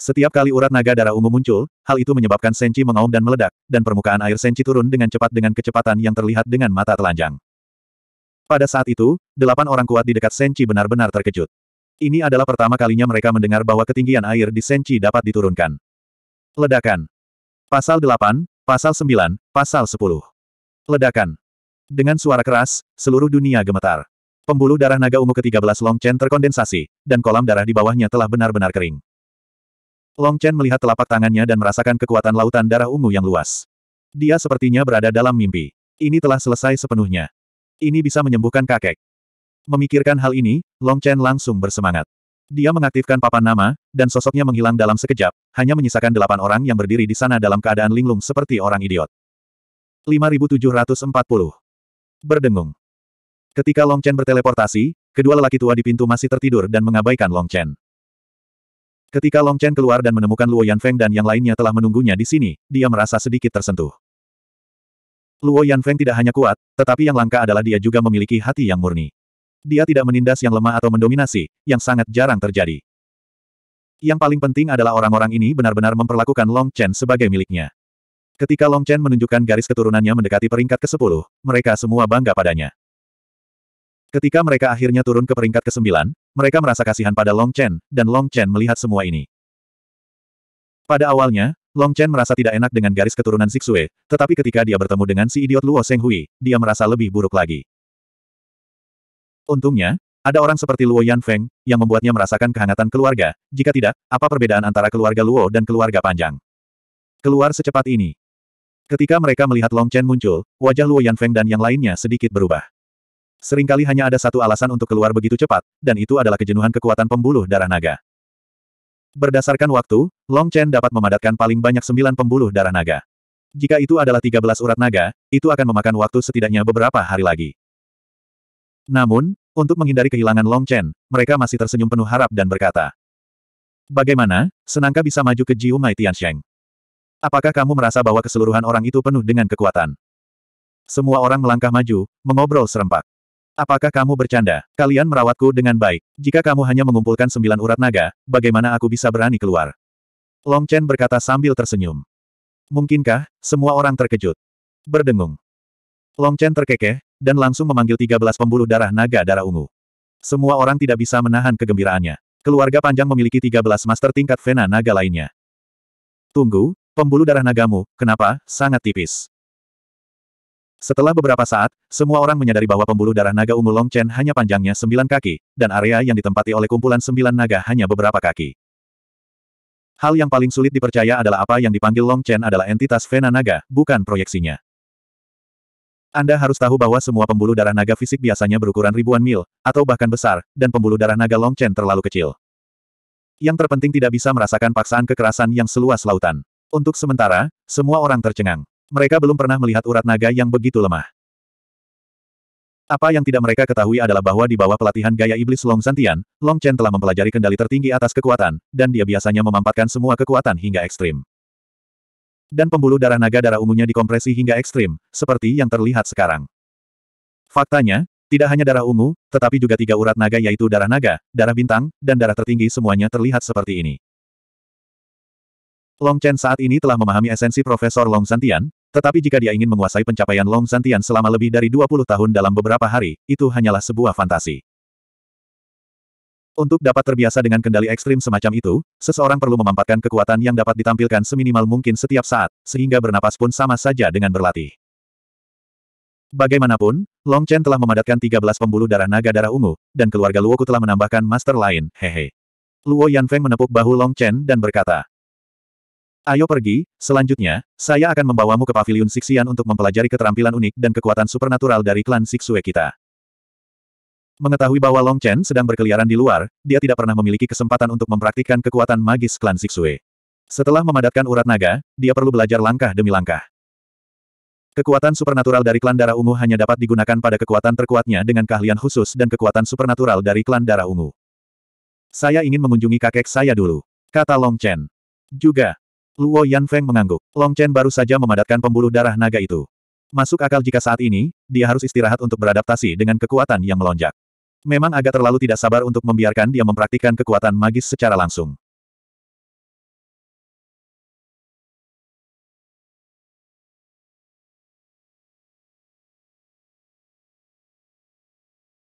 Setiap kali urat naga darah ungu muncul, hal itu menyebabkan Senchi mengaum dan meledak, dan permukaan air Senchi turun dengan cepat dengan kecepatan yang terlihat dengan mata telanjang. Pada saat itu, delapan orang kuat di dekat Senchi benar-benar terkejut. Ini adalah pertama kalinya mereka mendengar bahwa ketinggian air di Senchi dapat diturunkan. Ledakan. Pasal 8, Pasal 9, Pasal 10. Ledakan. Dengan suara keras, seluruh dunia gemetar. Pembuluh darah naga ungu ke-13 Long Chen terkondensasi, dan kolam darah di bawahnya telah benar-benar kering. Long Chen melihat telapak tangannya dan merasakan kekuatan lautan darah ungu yang luas. Dia sepertinya berada dalam mimpi. Ini telah selesai sepenuhnya. Ini bisa menyembuhkan kakek. Memikirkan hal ini, Long Chen langsung bersemangat. Dia mengaktifkan papan nama, dan sosoknya menghilang dalam sekejap, hanya menyisakan delapan orang yang berdiri di sana dalam keadaan linglung seperti orang idiot. 5740 Berdengung Ketika Long Chen berteleportasi, kedua lelaki tua di pintu masih tertidur dan mengabaikan Long Chen. Ketika Long Chen keluar dan menemukan Luo Yanfeng dan yang lainnya telah menunggunya di sini, dia merasa sedikit tersentuh. Luo Yanfeng tidak hanya kuat, tetapi yang langka adalah dia juga memiliki hati yang murni dia tidak menindas yang lemah atau mendominasi, yang sangat jarang terjadi. Yang paling penting adalah orang-orang ini benar-benar memperlakukan Long Chen sebagai miliknya. Ketika Long Chen menunjukkan garis keturunannya mendekati peringkat ke-10, mereka semua bangga padanya. Ketika mereka akhirnya turun ke peringkat ke-9, mereka merasa kasihan pada Long Chen, dan Long Chen melihat semua ini. Pada awalnya, Long Chen merasa tidak enak dengan garis keturunan Zixue, tetapi ketika dia bertemu dengan si idiot Luo Seng dia merasa lebih buruk lagi. Untungnya, ada orang seperti Luo Yan Feng, yang membuatnya merasakan kehangatan keluarga, jika tidak, apa perbedaan antara keluarga Luo dan keluarga Panjang? Keluar secepat ini. Ketika mereka melihat Long Chen muncul, wajah Luo Yan Feng dan yang lainnya sedikit berubah. Seringkali hanya ada satu alasan untuk keluar begitu cepat, dan itu adalah kejenuhan kekuatan pembuluh darah naga. Berdasarkan waktu, Long Chen dapat memadatkan paling banyak sembilan pembuluh darah naga. Jika itu adalah tiga belas urat naga, itu akan memakan waktu setidaknya beberapa hari lagi. Namun, untuk menghindari kehilangan Long Chen, mereka masih tersenyum penuh harap dan berkata, Bagaimana, senangkah bisa maju ke Jiu Mai Tiansheng? Apakah kamu merasa bahwa keseluruhan orang itu penuh dengan kekuatan? Semua orang melangkah maju, mengobrol serempak. Apakah kamu bercanda? Kalian merawatku dengan baik. Jika kamu hanya mengumpulkan sembilan urat naga, bagaimana aku bisa berani keluar? Long Chen berkata sambil tersenyum. Mungkinkah, semua orang terkejut? Berdengung. Long Chen terkekeh, dan langsung memanggil 13 pembuluh darah naga darah ungu. Semua orang tidak bisa menahan kegembiraannya. Keluarga panjang memiliki 13 master tingkat Vena naga lainnya. Tunggu, pembuluh darah nagamu, kenapa, sangat tipis. Setelah beberapa saat, semua orang menyadari bahwa pembuluh darah naga ungu Long Chen hanya panjangnya sembilan kaki, dan area yang ditempati oleh kumpulan sembilan naga hanya beberapa kaki. Hal yang paling sulit dipercaya adalah apa yang dipanggil Long Chen adalah entitas Vena Naga, bukan proyeksinya. Anda harus tahu bahwa semua pembuluh darah naga fisik biasanya berukuran ribuan mil, atau bahkan besar, dan pembuluh darah naga Long Chen terlalu kecil. Yang terpenting tidak bisa merasakan paksaan kekerasan yang seluas lautan. Untuk sementara, semua orang tercengang. Mereka belum pernah melihat urat naga yang begitu lemah. Apa yang tidak mereka ketahui adalah bahwa di bawah pelatihan gaya iblis Long Santian, Long Chen telah mempelajari kendali tertinggi atas kekuatan, dan dia biasanya memampatkan semua kekuatan hingga ekstrim. Dan pembuluh darah naga darah ungunya dikompresi hingga ekstrim, seperti yang terlihat sekarang. Faktanya, tidak hanya darah ungu, tetapi juga tiga urat naga yaitu darah naga, darah bintang, dan darah tertinggi semuanya terlihat seperti ini. Long Chen saat ini telah memahami esensi Profesor Long Santian, tetapi jika dia ingin menguasai pencapaian Long Santian selama lebih dari 20 tahun dalam beberapa hari, itu hanyalah sebuah fantasi. Untuk dapat terbiasa dengan kendali ekstrim semacam itu, seseorang perlu memampatkan kekuatan yang dapat ditampilkan seminimal mungkin setiap saat, sehingga bernapas pun sama saja dengan berlatih. Bagaimanapun, Long Chen telah memadatkan 13 pembuluh darah naga darah ungu, dan keluarga Luoku telah menambahkan master lain, hehe. Luo Yanfeng menepuk bahu Long Chen dan berkata, Ayo pergi, selanjutnya, saya akan membawamu ke Paviliun Sixian untuk mempelajari keterampilan unik dan kekuatan supernatural dari klan Sixue kita. Mengetahui bahwa Long Chen sedang berkeliaran di luar, dia tidak pernah memiliki kesempatan untuk mempraktikkan kekuatan magis klan Sixue. Setelah memadatkan urat naga, dia perlu belajar langkah demi langkah. Kekuatan supernatural dari klan darah ungu hanya dapat digunakan pada kekuatan terkuatnya dengan keahlian khusus dan kekuatan supernatural dari klan darah ungu. Saya ingin mengunjungi kakek saya dulu, kata Long Chen. Juga, Luo Yanfeng mengangguk. Long Chen baru saja memadatkan pembuluh darah naga itu. Masuk akal jika saat ini, dia harus istirahat untuk beradaptasi dengan kekuatan yang melonjak. Memang agak terlalu tidak sabar untuk membiarkan dia mempraktikkan kekuatan magis secara langsung.